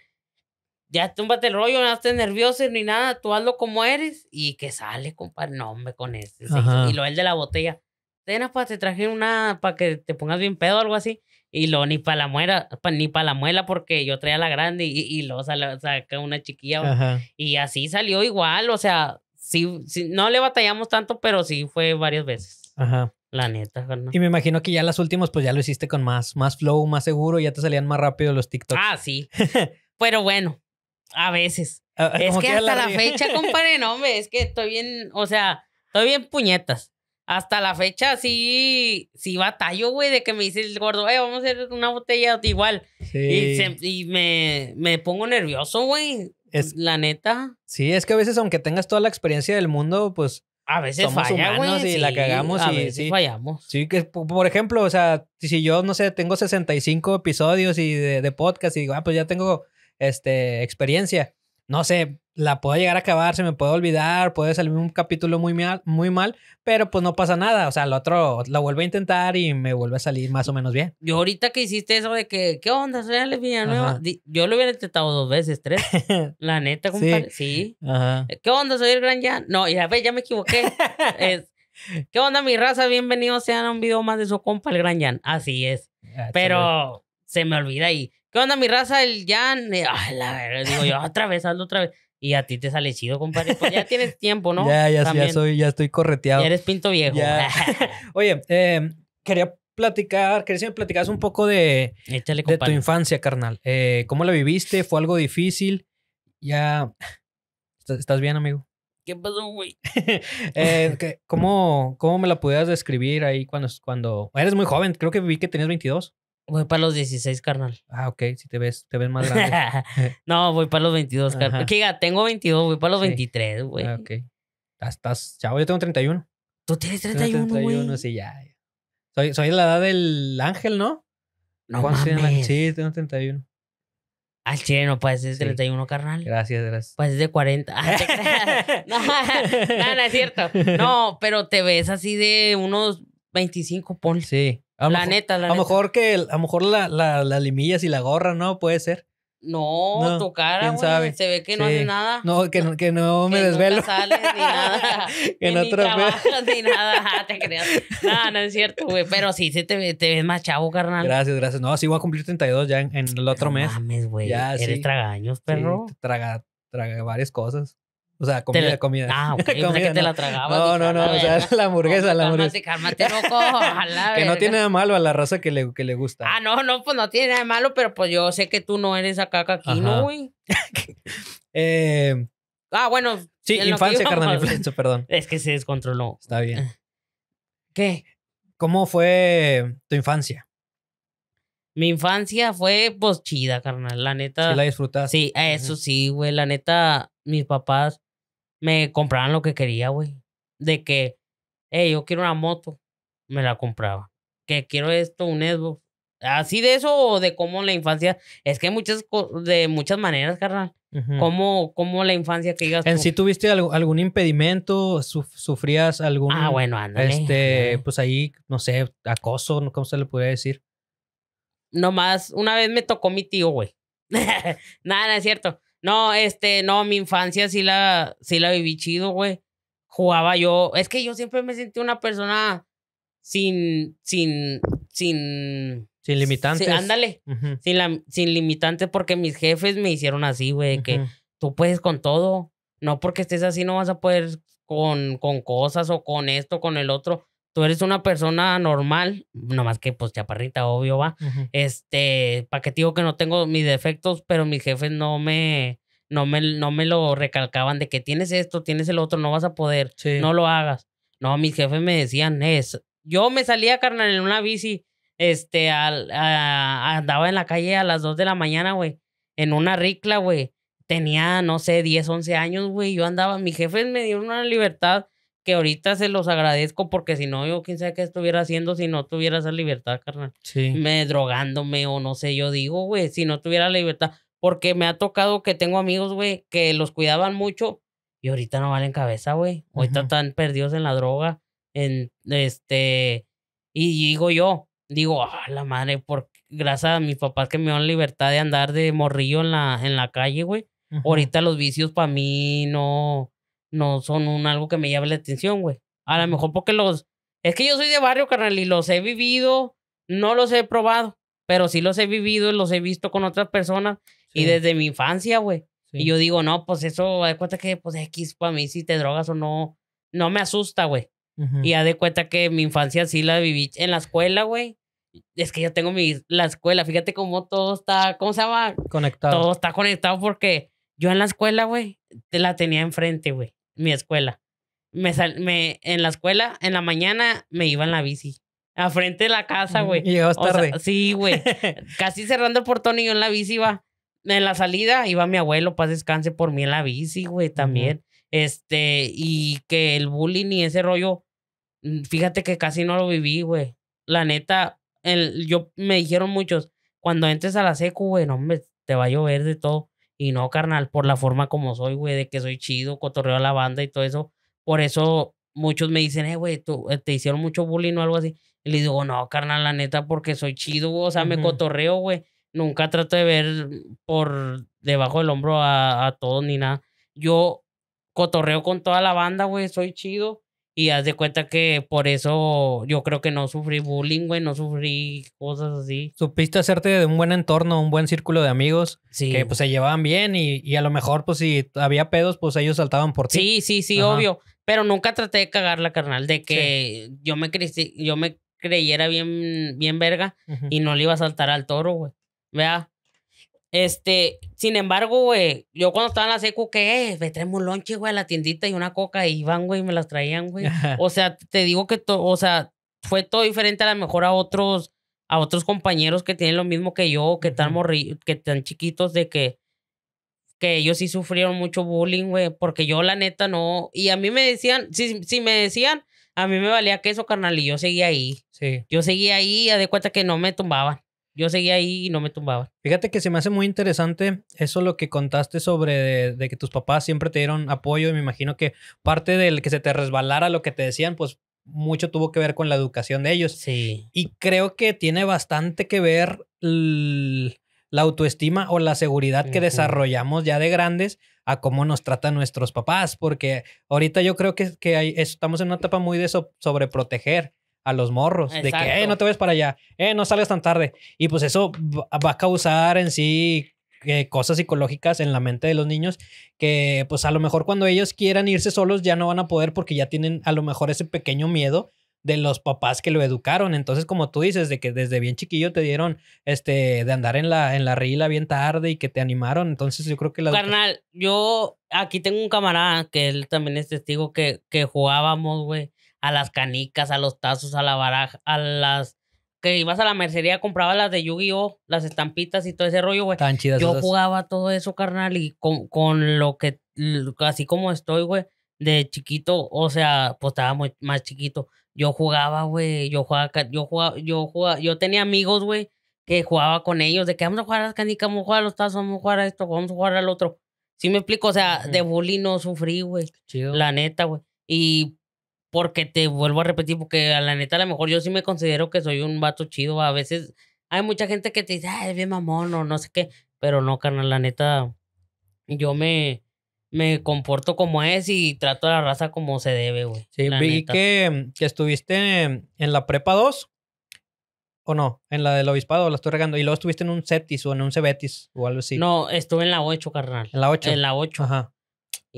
ya túmbate el rollo, no estés nervioso ni nada. Tú hazlo como eres y que sale, compadre. No, hombre, con ese. Y lo el de la botella. Tenas para te traje una, para que te pongas bien pedo o algo así. Y luego ni para la muela, ni para la muela porque yo traía la grande y, y luego saca una chiquilla. Y así salió igual, o sea, sí, no le batallamos tanto, pero sí fue varias veces. Ajá. La neta, pues, Y me imagino que ya las últimas, pues ya lo hiciste con más, más flow, más seguro, ya te salían más rápido los TikToks. Ah, sí. (laughs) pero bueno, a veces. Ah, es que hasta la, fecha, compadre, no, es que estoy bien, o sea, estoy bien puñetas hasta la fecha sí, sí batallo, güey, de que me dice el gordo, eh, vamos a hacer una botella igual. Y, se, y me, pongo nervioso, güey. Es, la neta. Sí, es que a veces, aunque tengas toda la experiencia del mundo, pues. A veces somos y la cagamos y fallamos. Sí, que por ejemplo, o sea, si yo, no sé, tengo 65 episodios y de, de podcast y digo, ah, pues ya tengo este, experiencia no sé, la puedo llegar a acabar, se me puede olvidar, puede salir un capítulo muy mal, muy mal, pero pues no pasa nada. O sea, lo otro lo vuelvo a intentar y me vuelve a salir más o menos bien. Yo ahorita que hiciste eso de que, ¿qué onda, Alex Villanueva? Yo lo hubiera intentado dos veces, tres. (laughs) la neta, compadre. Sí. Eh, ¿Qué onda, soy el Gran Yan? No, ya ve, ya me equivoqué. (laughs) ¿Qué onda, mi raza? Bienvenido sean a un video más de su compa, el Gran Jan. Así es. Ah, pero se me olvida y ¿Qué onda, mi raza? El Jan. Eh, ay, la verdad, digo yo, otra vez, hazlo otra vez. Y a ti te sale chido, compadre. Pues ya tienes tiempo, ¿no? (laughs) ya, ya, ya, soy, ya estoy correteado. Ya eres pinto viejo. (laughs) Oye, em, quería platicar, quería que me platicas un poco de, de tu infancia, carnal. Eh, ¿Cómo la viviste? ¿Fue algo difícil? Ya. ¿Estás bien, amigo? ¿Qué pasó, güey? (laughs) Eh, ¿cómo, me la pudieras describir ahí cuando, cuando... Eres muy joven, creo que vi que tenías 22. Voy para los 16, carnal. Ah, ok, si te ves, te ves más grande. (laughs) Eh. no, voy para los 22, carnal. Que diga, tengo 22, voy para los 23, güey. Ah, ok. Estás chavo, yo tengo 31. Tú tienes 31, güey. 31, sí, ya. Soy, soy la edad del ángel, ¿no? No mames. Sí, tengo 31. Ah, chile no pues, es 31, carnal. Gracias, gracias. Pues, es de 40. Ah, (laughs) no, (laughs) no, no es cierto. No, pero te ves así de unos 25, pon. Sí la neta, la a neta. mejor que a lo mejor la, la, las limillas y la gorra, ¿no? Puede ser. No, tu cara, güey. Se ve que no hace nada. No, que no, que no me que desvelo. No sales ni (laughs) nada. que no trabajas ni nada. (laughs) Ah, te creas. No, no es cierto, güey. Pero sí, sí te, ves más chavo, carnal. Gracias, gracias. No, sí voy a cumplir 32 ya en, el otro mes. no mes. mames, güey. Eres tragaños, perro. traga, traga varias cosas. O sea, comida, comida. Ah, ok. (laughs) comida, que te la tragabas. No, no, no. O sea, (laughs) la hamburguesa, la hamburguesa. Cálmate, cálmate loco. (laughs) Ojalá, que no tiene nada malo a la raza que le, que le gusta. Ah, no, no, pues no tiene nada malo, pero pues yo sé que tú no eres acá ¿no, güey. Eh, ah, bueno. Sí, infancia, carnal, pues, perdón. Es que se descontroló. Está bien. Ah. ¿Qué? ¿Cómo fue tu infancia? Mi infancia fue, pues, chida, carnal. La neta. Sí, la disfrutaste. Sí, eso sí, güey. La neta, mis papás me compraban lo que quería, güey. De que, hey, yo quiero una moto, me la compraba. Que quiero esto, un Xbox. Así de eso o de cómo la infancia. Es que hay muchas, de muchas maneras, carnal. como ¿Cómo, la infancia que digas? ¿En sí tuviste algún impedimento? ¿Sufrías algún. Ah, bueno, Este, pues ahí, no sé, acoso, ¿cómo se le podría decir? Nomás, una vez me tocó mi tío, güey. (laughs) nada, es cierto. No, este, no, mi infancia sí la, sí la viví chido, güey. Jugaba yo, es que yo siempre me sentí una persona sin, sin, sin... Sin limitantes. Sin, ándale, sin, la, sin limitantes porque mis jefes me hicieron así, güey, que tú puedes con todo. No porque estés así no vas a poder con, con cosas o con esto, con el otro tú eres una persona normal, nomás que pues chaparrita, obvio, va. Este, para que digo que no tengo mis defectos, pero mis jefes no me, no me, no me lo recalcaban de que tienes esto, tienes el otro, no vas a poder, no lo hagas. No, mis jefes me decían, es, yo me salía, carnal, en una bici, este, al, andaba en la calle a las 2 de la mañana, güey, en una ricla, güey. Tenía, no sé, 10, 11 años, güey. Yo andaba, mis jefes me dieron una libertad que ahorita se los agradezco porque si no, yo quién sabe qué estuviera haciendo si no tuviera esa libertad, carnal. Sí. Me drogándome o no sé, yo digo, güey, si no tuviera la libertad, porque me ha tocado que tengo amigos, güey, que los cuidaban mucho y ahorita no valen cabeza, güey. Ahorita están perdidos en la droga, en este, y digo yo, digo, ah, la madre, porque gracias a mis papás que me dan libertad de andar de morrillo en la, en la calle, güey. Ahorita los vicios para mí no no son un, algo que me llame la atención, güey. A lo mejor porque los... Es que yo soy de barrio, carnal, y los he vivido, no los he probado, pero sí los he vivido los he visto con otras personas y desde mi infancia, güey. Y yo digo, no, pues eso, de cuenta que, pues X, para mí, si te drogas o no, no me asusta, güey. Y ya de cuenta que mi infancia sí la viví en la escuela, güey. Es que yo tengo mi, la escuela, fíjate cómo todo está, ¿cómo se llama? Conectado. Todo está conectado porque yo en la escuela, güey, te la tenía enfrente, güey mi escuela. Me, sal, me en la escuela, en la mañana me iba en la bici. A frente de la casa, güey. Mm, tarde. sí, güey. (laughs) Casi cerrando el portón y yo en la bici iba. En la salida iba mi abuelo, paz descanse por mí en la bici, güey, también. Este, y que el bullying y ese rollo, mm, fíjate que casi no lo viví, güey. La neta, el, yo me dijeron muchos, cuando entres a la secu, güey, no, hombre, te va a llover de todo. Y no, carnal, por la forma como soy, güey, de que soy chido, cotorreo a la banda y todo eso. Por eso muchos me dicen, eh, güey, eh, te hicieron mucho bullying o algo así. Y le digo, no, carnal, la neta, porque soy chido, O sea, me cotorreo, güey. Nunca trato de ver por debajo del hombro a, a todos ni nada. Yo cotorreo con toda la banda, güey, soy chido. Y haz de cuenta que por eso yo creo que no sufrí bullying, güey, no sufrí cosas así. Supiste hacerte de un buen entorno, un buen círculo de amigos que pues se llevaban bien y, a lo mejor pues si había pedos, pues ellos saltaban por ti. Sí, sí, sí, obvio. Pero nunca traté de cagarla, carnal, de que yo, me yo me creyera bien, bien verga y no le iba a saltar al toro, güey. Vea, este, sin embargo, güey, yo cuando estaba en la secu, que me eh, traemos lonche, güey, a la tiendita y una coca y van, güey, me las traían, güey. o sea, te digo que, todo, o sea, fue todo diferente a lo mejor a otros, a otros compañeros que tienen lo mismo que yo, que están morri que tan chiquitos de que, que ellos sí sufrieron mucho bullying, güey, porque yo la neta no, y a mí me decían, sí, sí me decían, a mí me valía queso, eso, carnal, y yo seguía ahí. Sí. Yo seguía ahí y de cuenta que no me tumbaban yo seguía ahí y no me tumbaba. Fíjate que se me hace muy interesante eso lo que contaste sobre de, que tus papás siempre te dieron apoyo y me imagino que parte del que se te resbalara lo que te decían, pues mucho tuvo que ver con la educación de ellos. Sí. Y creo que tiene bastante que ver la autoestima o la seguridad que desarrollamos ya de grandes a cómo nos tratan nuestros papás, porque ahorita yo creo que, que estamos en una etapa muy de sobreproteger a los morros. De que, eh, no te ves para allá, eh, no salgas tan tarde. Y pues eso va a causar en sí cosas psicológicas en la mente de los niños que pues a lo mejor cuando ellos quieran irse solos ya no van a poder porque ya tienen a lo mejor ese pequeño miedo de los papás que lo educaron. Entonces, como tú dices, de que desde bien chiquillo te dieron este de andar en la en la rila bien tarde y que te animaron. Entonces, yo creo que la Carnal, yo aquí tengo un camarada que él también es testigo que que jugábamos, güey a las canicas, a los tazos, a la baraja, a las que ibas a la mercería, compraba las de Yu-Gi-Oh, las estampitas y todo ese rollo, güey. Tan chidas. Yo jugaba todo eso, carnal, y con, con lo que, así como estoy, güey, de chiquito, o sea, pues estaba más chiquito. Yo jugaba, güey, yo jugaba, yo jugaba, yo jugaba, yo tenía amigos, güey, que jugaba con ellos, de que vamos a jugar a las canicas, vamos a jugar a los tazos, vamos a jugar a esto, vamos a jugar al otro. ¿Sí me explico? O sea, de bullying no sufrí, güey. La neta, güey. Y porque te vuelvo a repetir, porque a la neta, a lo mejor yo sí me considero que soy un vato chido. A veces hay mucha gente que te dice, ay, es bien mamón o no sé qué. Pero no, carnal, la neta, yo me, me comporto como es y trato a la raza como se debe, güey. Sí, vi que, que estuviste en, la prepa 2 o no, en la del obispado, la estoy regando. Y luego estuviste en un CETIS o en un cebetis o algo así. No, estuve en la 8, carnal. En la 8. En la 8. Ajá.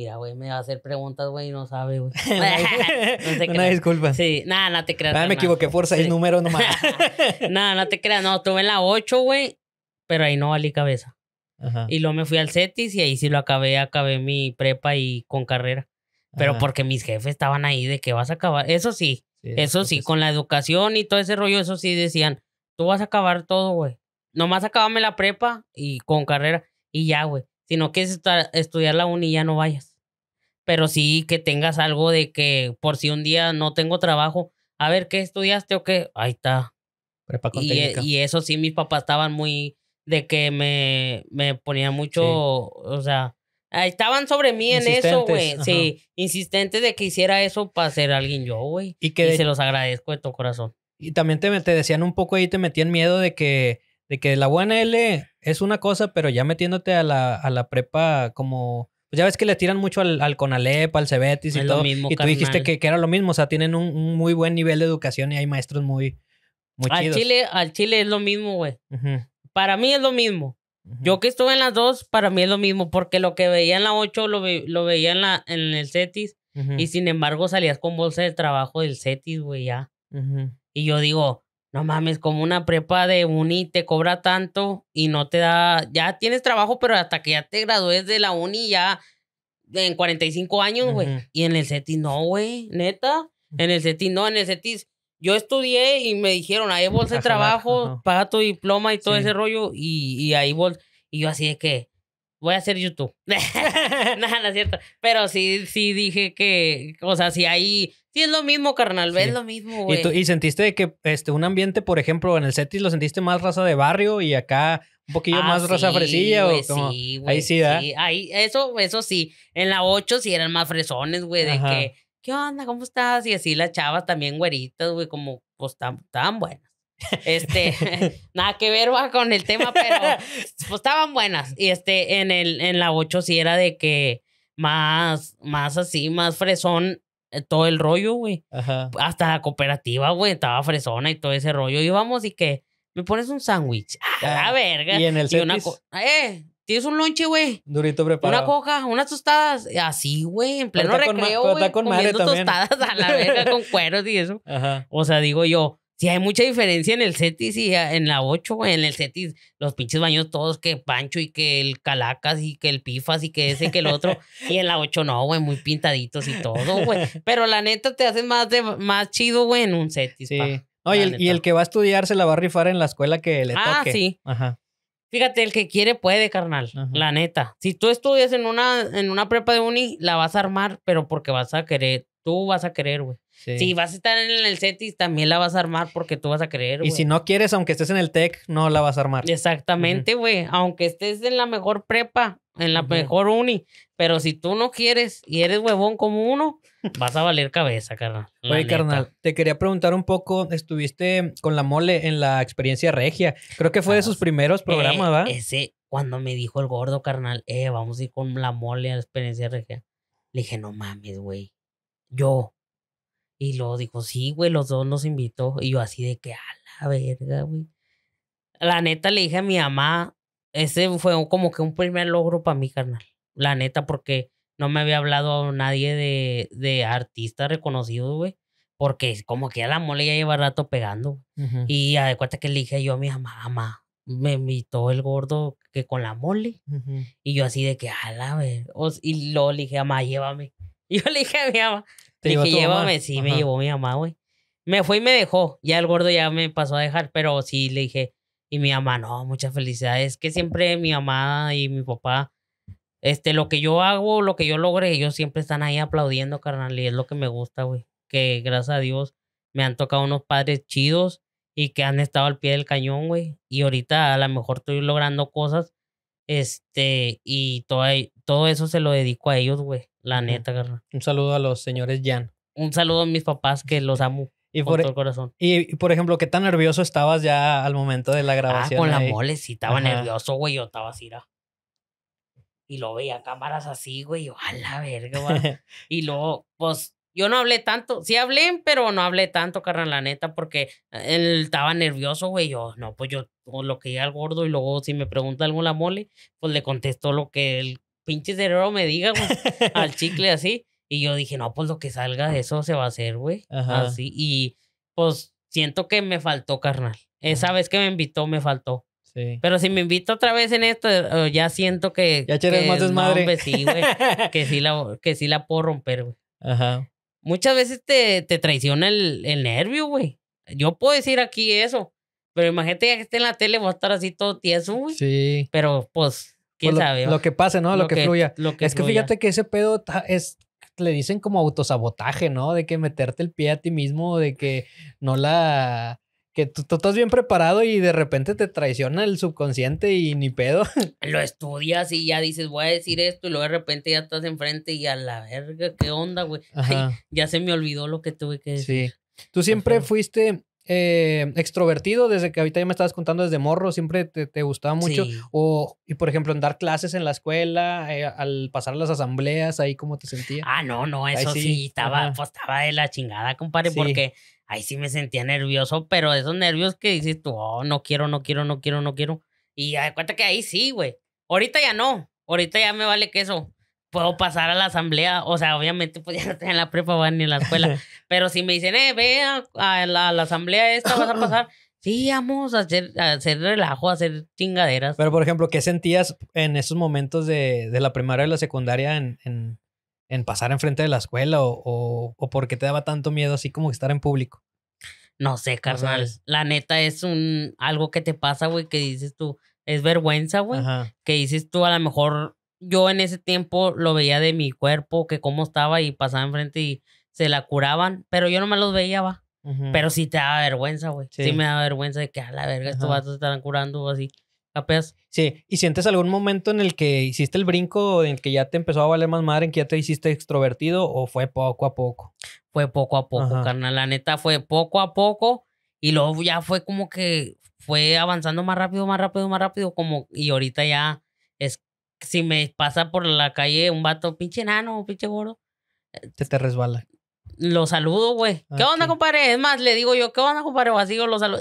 Mira, güey, me va a hacer preguntas, güey, y no sabe, güey. (laughs) (laughs) no Una disculpa. Sí, nada, no te creas. Nada ah, me equivoqué, fuerza, el número nomás. (laughs) nada, no te creas, no, tuve en la 8, güey, pero ahí no valí cabeza. Ajá. Y luego me fui al CETIS y ahí sí lo acabé, acabé mi prepa y con carrera. Pero porque mis jefes estaban ahí de que vas a acabar. Eso sí, eso sí, pues con la educación y todo ese rollo, eso sí decían, tú vas a acabar todo, güey. Nomás acabame la prepa y con carrera y ya, güey. Si no quieres estudiar la uni, ya no vayas pero sí que tengas algo de que por si un día no tengo trabajo, a ver, ¿qué estudiaste o qué? Ahí está. Prepa eh, y, eso sí, mis papás estaban muy, de que me, me ponían mucho, o sea, ah, estaban sobre mí en eso, güey. Sí, insistentes de que hiciera eso para ser alguien yo, güey. Y, se los agradezco de todo corazón. Y también te, te decían un poco ahí, te metían miedo de que, de que la L es una cosa, pero ya metiéndote a la, a la prepa como pues ya ves que le tiran mucho al, al Conalep, al Cebetis y todo. Mismo, y tú dijiste que, era lo mismo. O sea, tienen un, muy buen nivel de educación y hay maestros muy, muy al Chile, al Chile es lo mismo, güey. Para mí es lo mismo. Yo que estuve en las dos, para mí es lo mismo. Porque lo que veía en la ocho lo, veía en, la, en el Cetis. Y sin embargo salías con bolsa de trabajo del Cetis, güey, ya. Y yo digo, no mames, como una prepa de uni te cobra tanto y no te da, ya tienes trabajo, pero hasta que ya te gradúes de la uni ya en 45 años, güey. Y en el CETIS no, güey, neta. En el CETIS no, en el CETIS. Yo estudié y me dijeron, ahí bolsa de trabajo, paga tu diploma y todo ese rollo, y, y ahí bolsa. Y yo así de que, voy a hacer YouTube. (laughs) Nada, no es cierto. Pero sí, sí dije que, o sea, si ahí, sí es lo mismo, carnal, es lo mismo, güey. ¿Y, ¿Y, sentiste que este, un ambiente, por ejemplo, en el Cetis lo sentiste más raza de barrio y acá un poquillo ah, más raza fresilla sí, güey, ahí sí, ahí, eso, eso sí. En la 8 sí eran más fresones, güey, de que, ¿qué onda? ¿Cómo estás? Y así las chavas también güeritas, güey, como, pues, tan, tan buenas. Este, (laughs) nada que ver va, con el tema, pero pues, estaban buenas. Y este, en, el, en la 8 Si era de que más, más así, más fresón eh, todo el rollo, güey. Hasta la cooperativa, güey, estaba fresona y todo ese rollo. Íbamos y que me pones un sándwich. Ah, la ah, verga. Y en el y Eh, tienes un lonche, güey. Durito preparado. Una coja unas tostadas. Así, güey, en pleno recreo, güey. Con, tostadas a la verga con cueros y eso. Ajá. O sea, digo yo, si hay mucha diferencia en el Cetis y ah, en la 8, güey. En el Cetis, los pinches baños todos que Pancho y que el Calacas y que el Pifas y que ese y que el otro. (laughs) y en la 8 no, güey, muy pintaditos y todo, güey. Pero la neta te hace más, de, más chido, güey, en un Cetis. Sí. Oye, y, el, que va a estudiar se la va a rifar en la escuela que le ah, toque. Ah, sí. Ajá. Fíjate, el que quiere puede, carnal. La neta. Si tú estudias en una, en una prepa de uni, la vas a armar, pero porque vas a querer. Tú vas a querer, güey. Si vas a estar en el CETIS, también la vas a armar porque tú vas a creer, Y si no quieres, aunque estés en el TEC, no la vas a armar. Exactamente, güey. Aunque estés en la mejor prepa, en la mejor uni, pero si tú no quieres y eres huevón como uno, vas a valer cabeza, carnal. Oye, carnal, te quería preguntar un poco, estuviste con la mole en la experiencia regia. Creo que fue de ah, sus primeros eh, programas, ¿verdad? ¿va? Ese, cuando me dijo el gordo, carnal, eh, vamos a ir con la mole a la experiencia regia. Le dije, no mames, güey. Yo, y luego dijo, sí, güey, los dos nos invitó. Y yo así de que, a la verga, güey. La neta le dije a mi mamá, ese fue como que un primer logro para mi carnal. La neta, porque no me había hablado nadie de, de artista reconocido, güey. Porque como que a la mole ya lleva rato pegando. Y a cuenta que le dije yo a mi mamá, mamá, me invitó el gordo que con la mole. Y yo así de que, a la verga. Y luego le dije, mamá, llévame. (laughs) Y yo le dije a mi mamá, Dije, llévame, sí, me llevó mi mamá, güey. Me fue y me dejó. Ya el gordo ya me pasó a dejar, pero sí le dije, y mi mamá, no, muchas felicidades. Que siempre mi mamá y mi papá, este, lo que yo hago, lo que yo logre, ellos siempre están ahí aplaudiendo, carnal, y es lo que me gusta, güey. Que gracias a Dios me han tocado unos padres chidos y que han estado al pie del cañón, güey. Y ahorita a lo mejor estoy logrando cosas, este, y todo, todo eso se lo dedico a ellos, güey. La neta, carnal. Un saludo a los señores Jan. Un saludo a mis papás que los amo. Y por, e el corazón. Y, por ejemplo, ¿qué tan nervioso estabas ya al momento de la ah, grabación? Ah, con la mole sí estaba nervioso, güey. Yo estaba así, Y lo veía cámaras así, güey. Yo, a la verga, güey. (laughs) y luego, pues, yo no hablé tanto. Sí hablé, pero no hablé tanto, carnal, la neta, porque eh, él estaba nervioso, güey. Yo, no, pues yo lo que al gordo y luego si me pregunta algo la mole, pues le contesto lo que él pinche cerebro me diga, güey, (laughs) al chicle así. Y yo dije, no, pues lo que salga de eso se va a hacer, güey. Así. Y pues siento que me faltó, carnal. Esa vez que me invitó, me faltó. Sí. Pero si me invito otra vez en esto, ya siento que. Ya que, más desmadre. sí, güey. (laughs) que, sí la, que sí la puedo romper, güey. Ajá. Muchas veces te, te traiciona el, el nervio, güey. Yo puedo decir aquí eso. Pero imagínate ya que esté en la tele, voy a estar así todo tieso, güey. Sí. Pero pues pues lo, que pase, ¿no? Lo, que, fluya. es que fíjate que ese pedo es le dicen como autosabotaje, ¿no? De que meterte el pie a ti mismo, de que no la que tú, estás bien preparado y de repente te traiciona el subconsciente y ni pedo. (laughs) Lo estudias y ya dices, voy a decir esto y luego de repente ya estás enfrente y a la verga, ¿qué onda, güey? (laughs) ya se me olvidó lo que tuve que decir. Sí. Tú siempre fuiste eh, extrovertido desde que ahorita ya me estabas contando desde morro, siempre te, gustaba mucho. O, y por ejemplo, en dar clases en la escuela, eh, al pasar las asambleas, ahí cómo te sentía Ah, no, no, eso sí. estaba, pues, estaba de la chingada, compadre, porque ahí sí me sentía nervioso, pero esos nervios que dices tú, oh, no quiero, no quiero, no quiero, no quiero. Y cuenta que ahí sí, güey. Ahorita ya no, ahorita ya me vale que eso, puedo pasar a la asamblea. O sea, obviamente, pues (laughs) ya en la prepa, van ni en la escuela. (laughs) Pero si me dicen, eh, ve a, la, asamblea esta, vas a pasar. (clears throat) Sí, vamos a hacer, a hacer relajo, a hacer chingaderas. Pero, por ejemplo, ¿qué sentías en esos momentos de, de la primaria y la secundaria en, en, en pasar enfrente de la escuela? O, o, por qué te daba tanto miedo así como estar en público? No sé, carnal. la neta es un algo que te pasa, güey, que dices tú, es vergüenza, güey. Que dices tú, a lo mejor yo en ese tiempo lo veía de mi cuerpo, que cómo estaba y pasaba enfrente y se la curaban, pero yo no me los veía, va. Pero sí te daba vergüenza, güey. Sí. me daba vergüenza de que a la verga estos vatos se curando o así. ¿Capeas? Sí, ¿y sientes algún momento en el que hiciste el brinco, en el que ya te empezó a valer más madre, en que ya te hiciste extrovertido o fue poco a poco? Fue poco a poco, carnal. La neta fue poco a poco y luego ya fue como que fue avanzando más rápido, más rápido, más rápido, como y ahorita ya es si me pasa por la calle un vato, pinche nano, pinche gordo. Te eh, te resbala lo saludo, güey. ¿Qué ah, onda, compadre? Es más, le digo yo, ¿qué onda, compadre? O así yo lo saludo.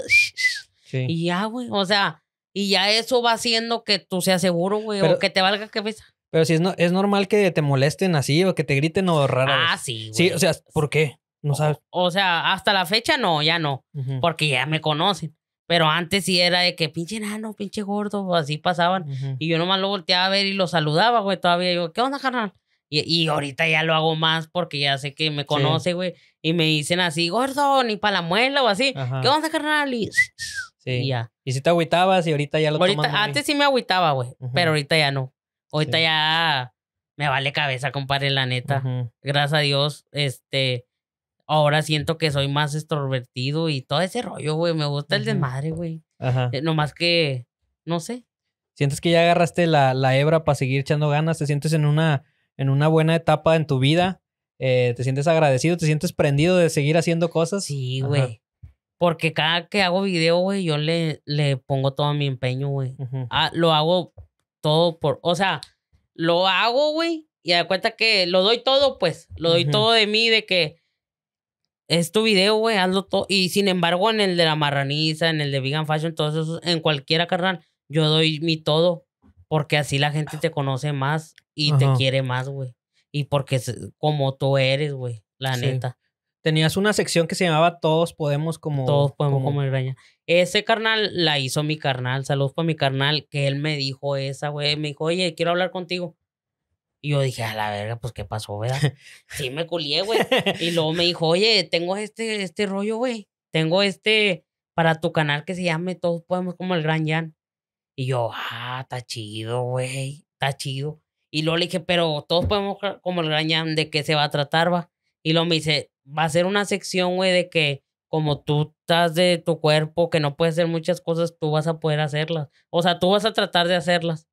Y ya, güey. O sea, y ya eso va haciendo que tú seas seguro, güey, o que te valga pesa Pero si es, no, es normal que te molesten así o que te griten o raro. Ah, sí. Güey. Sí, o sea, ¿por qué? No sabes. O, sea, hasta la fecha no, ya no. Porque ya me conocen. Pero antes sí era de que pinche nano, pinche gordo, así pasaban. Y yo nomás lo volteaba a ver y lo saludaba, güey, todavía. Yo, ¿qué onda, carnal? Y, ahorita ya lo hago más porque ya sé que me conoce, güey. Y me dicen así, gordo, ni para la muela o así. ¿Qué vamos (sniffs) a Y, sí. y ya. Y si te agüitabas y ahorita ya lo tomas Antes sí me agüitaba, güey. Pero ahorita ya no. Ahorita ya me vale cabeza, compadre, la neta. Gracias a Dios, este. Ahora siento que soy más extrovertido y todo ese rollo, güey. Me gusta el desmadre, güey. Ajá. Eh, nomás que, no sé. ¿Sientes que ya agarraste la hebra para seguir echando ganas? ¿Te sientes en una en una buena etapa en tu vida, eh, te sientes agradecido, te sientes prendido de seguir haciendo cosas. Sí, güey. Porque cada que hago video, güey, yo le, le pongo todo mi empeño, güey. Ah, lo hago todo por, o sea, lo hago, güey, y da cuenta que lo doy todo, pues, lo doy todo de mí, de que es tu video, güey, hazlo todo. Y sin embargo, en el de la marraniza, en el de Vegan Fashion, todos esos, en cualquiera, carnal, yo doy mi todo. Porque así la gente te conoce más y te quiere más, güey. Y porque es como tú eres, güey, la neta. Tenías una sección que se llamaba Todos Podemos como... Todos Podemos como, el Ese carnal la hizo mi carnal. Saludos para mi carnal, que él me dijo esa, güey. Me dijo, oye, quiero hablar contigo. Y yo dije, a la verga, pues, ¿qué pasó, verdad? (laughs) Sí me culié, güey. Y luego me dijo, oye, tengo este, este rollo, güey. Tengo este para tu canal que se llame Todos Podemos como el Gran Jan. Y yo, ah, está chido, güey, está chido. Y luego le dije, pero todos podemos como el Grañán, de qué se va a tratar, va. Y luego me dice, va a ser una sección, güey, de que como tú estás de tu cuerpo, que no puedes hacer muchas cosas, tú vas a poder hacerlas. O sea, tú vas a tratar de hacerlas.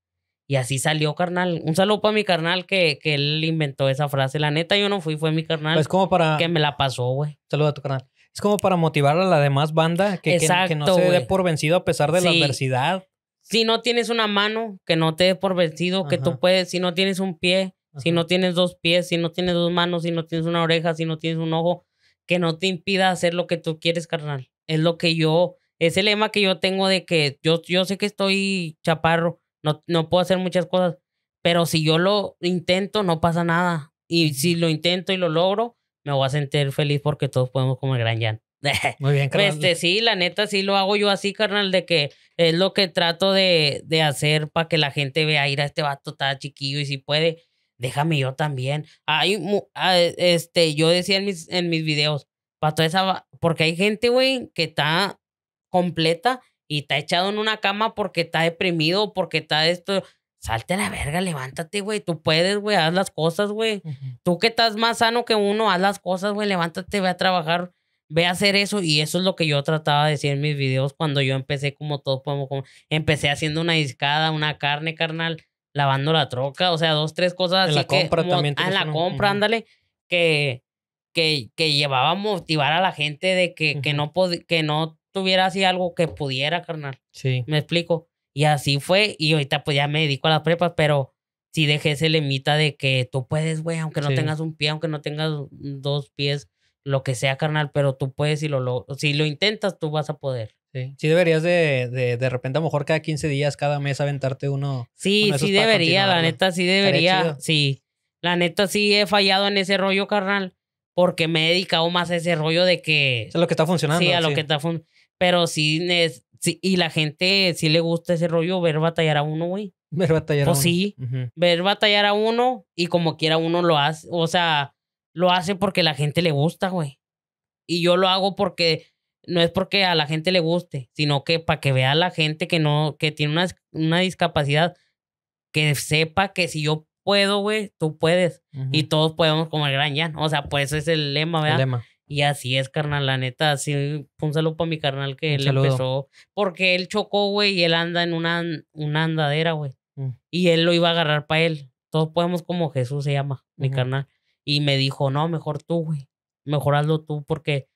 Y así salió, carnal. Un saludo para mi carnal que, que él inventó esa frase. La neta, yo no fui, fue mi carnal. es como para... Que me la pasó, güey. Saludo a tu carnal. Es como para motivar a la demás banda que, que, no se dé por vencido a pesar de la adversidad si no tienes una mano, que no te dé por vencido, que tú puedes, si no tienes un pie, si no tienes dos pies, si no tienes dos manos, si no tienes una oreja, si no tienes un ojo, que no te impida hacer lo que tú quieres, carnal. Es lo que yo, es el lema que yo tengo de que yo, yo sé que estoy chaparro, no, no puedo hacer muchas cosas, pero si yo lo intento, no pasa nada. Y si lo intento y lo logro, me voy a sentir feliz porque todos podemos comer gran llanto. (laughs) Muy bien, carnal. Este, sí, la neta, sí lo hago yo así, carnal, de que es lo que trato de, de hacer para que la gente vea, ir a este vato, tan chiquillo y si puede, déjame yo también. Hay, ah, este, yo decía en mis, en mis videos, para toda esa, porque hay gente, güey, que está completa y está echado en una cama porque está deprimido, porque está esto. Salte la verga, levántate, güey. Tú puedes, güey, haz las cosas, güey. Tú que estás más sano que uno, haz las cosas, güey. Levántate, ve a trabajar ve a hacer eso y eso es lo que yo trataba de decir en mis videos cuando yo empecé como todos podemos como, empecé haciendo una discada, una carne carnal, lavando la troca, o sea, dos tres cosas en la compra también en la compra, ándale, que que, que llevaba a motivar a la gente de que, que no que no tuviera así algo que pudiera, carnal. Sí. ¿Me explico? Y así fue y ahorita pues ya me dedico a las prepas, pero sí dejé ese lemita de que tú puedes, güey, aunque no tengas un pie, aunque no tengas dos pies, lo que sea, carnal, pero tú puedes y lo, si lo intentas, tú vas a poder. Sí, deberías de, de, de repente a lo mejor cada 15 días, cada mes aventarte uno. Sí, sí debería, la neta sí debería, sí. La neta sí he fallado en ese rollo, carnal, porque me he dedicado más a ese rollo de que... Es lo que está funcionando. Sí, a lo que está funcionando. Pero sí, es, sí, y la gente sí le gusta ese rollo ver batallar a uno, güey. Ver batallar a pues uno. Pues sí, ver batallar a uno y como quiera uno lo hace, o sea lo hace porque la gente le gusta, güey. Y yo lo hago porque no es porque a la gente le guste, sino que para que vea a la gente que no, que tiene una, discapacidad, que sepa que si yo puedo, güey, tú puedes. Y todos podemos como el gran Jan. O sea, pues ese es el lema, ¿verdad? lema. Y así es, carnal, la neta, así, un saludo para mi carnal que le empezó, porque él chocó, güey, y él anda en una, una andadera, güey. Mm. Y él lo iba a agarrar para él. Todos podemos como Jesús se llama, mi carnal. Y me dijo, no, mejor tú, güey. Mejor hazlo tú porque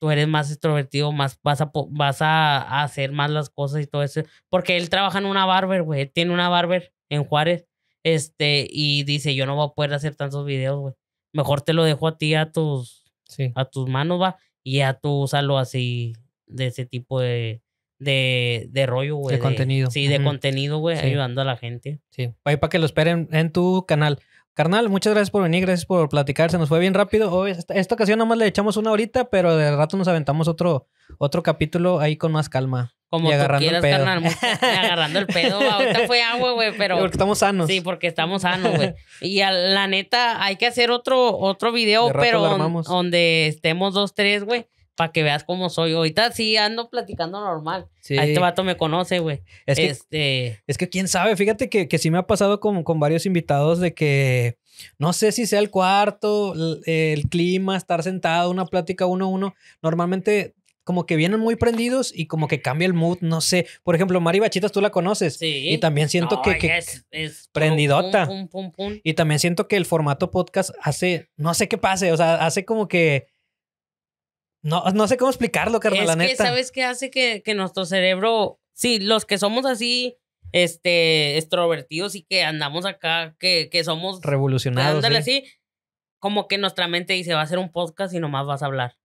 tú eres más extrovertido, más vas a, vas a hacer más las cosas y todo eso. Porque él trabaja en una barber, güey. tiene una barber en Juárez. Este, y dice, yo no voy a poder hacer tantos videos, güey. Mejor te lo dejo a ti, a tus, a tus manos, va. Y a tú úsalo así, de ese tipo de, de, de rollo, güey. De, contenido. Sí, de contenido, güey, ayudando a la gente. Sí. para que lo esperen en tu canal. Carnal, muchas gracias por venir, gracias por platicar. Se nos fue bien rápido. Oh, esta, ocasión nomás le echamos una horita, pero de rato nos aventamos otro, otro capítulo ahí con más calma. Como y agarrando el pedo. Carnal, agarrando el pedo. Ahorita fue agua, güey, pero... Porque estamos sanos. Sí, porque estamos sanos, güey. Y a, la neta, hay que hacer otro, otro video, pero donde estemos dos, tres, güey para que veas cómo soy. Ahorita sí ando platicando normal. A este vato me conoce, güey. Es que, este, es que quién sabe, fíjate que, sí me ha pasado con, con varios invitados de que no sé si sea el cuarto, el, clima, estar sentado, una plática uno a uno. Normalmente como que vienen muy prendidos y como que cambia el mood, no sé. Por ejemplo, Mari Bachitas tú la conoces. Sí. Y también siento que, que es, prendidota. y también siento que el formato podcast hace, no sé qué pase, o sea, hace como que no, sé cómo explicarlo, carnal, la neta. Que, ¿Sabes qué hace que, nuestro cerebro, sí, los que somos así, este, extrovertidos y que andamos acá, que, que somos... Revolucionados. Ándale así, como que nuestra mente dice, va a ser un podcast y nomás vas a hablar.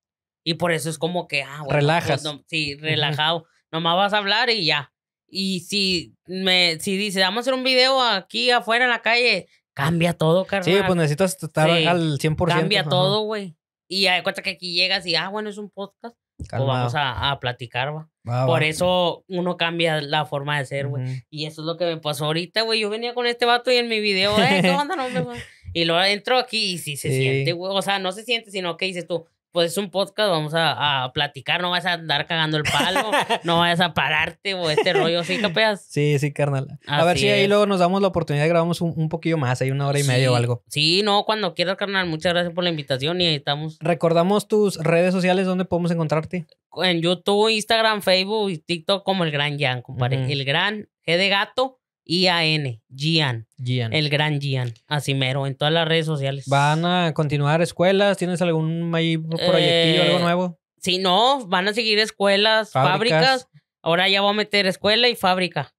Y por eso es como que, ah, pues Relajas. sí, relajado. Nomás vas a hablar y ya. Y si me, si dice, vamos a hacer un video aquí afuera en la calle, cambia todo, carnal. Sí, pues necesitas estar al 100%. Cambia todo, güey. Y de cuenta que aquí llegas y, ah, bueno, es un podcast. O vamos a, a platicar, va. Por eso uno cambia la forma de ser, güey. Y eso es lo que me pasó ahorita, güey. Yo venía con este vato y en mi video, eh, ¿qué (laughs) onda? No, me, y luego entro aquí y sí se siente, güey. O sea, no se siente, sino que dices tú, pues es un podcast, vamos a, platicar, no vas a andar cagando el palo, (laughs) no vas a pararte o este rollo, ¿sí, capeas? Sí, sí, carnal. a ver si ahí luego nos damos la oportunidad de grabamos un, un poquillo más, ahí una hora y media o algo. Sí, no, cuando quieras, carnal, muchas gracias por la invitación y ahí estamos. Recordamos tus redes sociales, ¿dónde podemos encontrarte? En YouTube, Instagram, Facebook y TikTok como El Gran Jan, compadre. El Gran G de Gato, Ian, n Gian. El gran Gian. Así mero, en todas las redes sociales. ¿Van a continuar escuelas? ¿Tienes algún proyecto, algo eh, nuevo? Sí, no, van a seguir escuelas, fábricas. Ahora ya voy a meter escuela y fábrica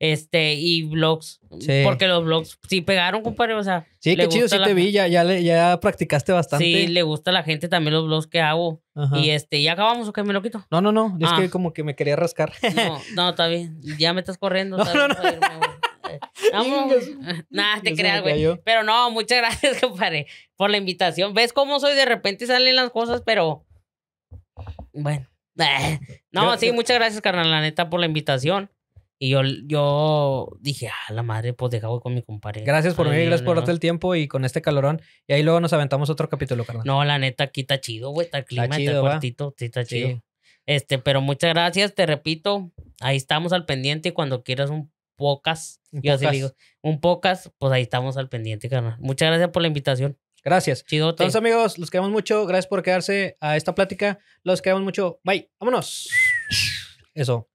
este y vlogs Porque los vlogs sí pegaron, compadre. O sea, sí, qué chido, sí te vi, ya, ya, practicaste bastante. Sí, le gusta a la gente también los vlogs que hago. Y este, ¿ya acabamos o qué me lo quito? No, no, no, es que ah. como que me quería rascar. No, no, (laughs) está bien, ya me estás corriendo. No, no, no. Vamos. (laughs) Nada, te creas, güey. Pero no, muchas (laughs) gracias, compadre, por la invitación. ¿Ves cómo soy? De repente salen las cosas, pero. Bueno. No, sí, muchas gracias, carnal, la neta, por la invitación. Y yo, dije, ah, la madre, pues dejaba con mi compadre. Gracias por venir, gracias por darte el tiempo y con este calorón. Y ahí luego nos aventamos otro capítulo, carnal. No, la neta, aquí está chido, güey. Está clima, chido, está está chido. Este, pero muchas gracias, te repito. Ahí estamos al pendiente y cuando quieras un pocas, yo así digo, un pocas, pues ahí estamos al pendiente, carnal. Muchas gracias por la invitación. Gracias. chido Entonces, amigos, los queremos mucho. Gracias por quedarse a esta plática. Los queremos mucho. Bye. Vámonos. Eso.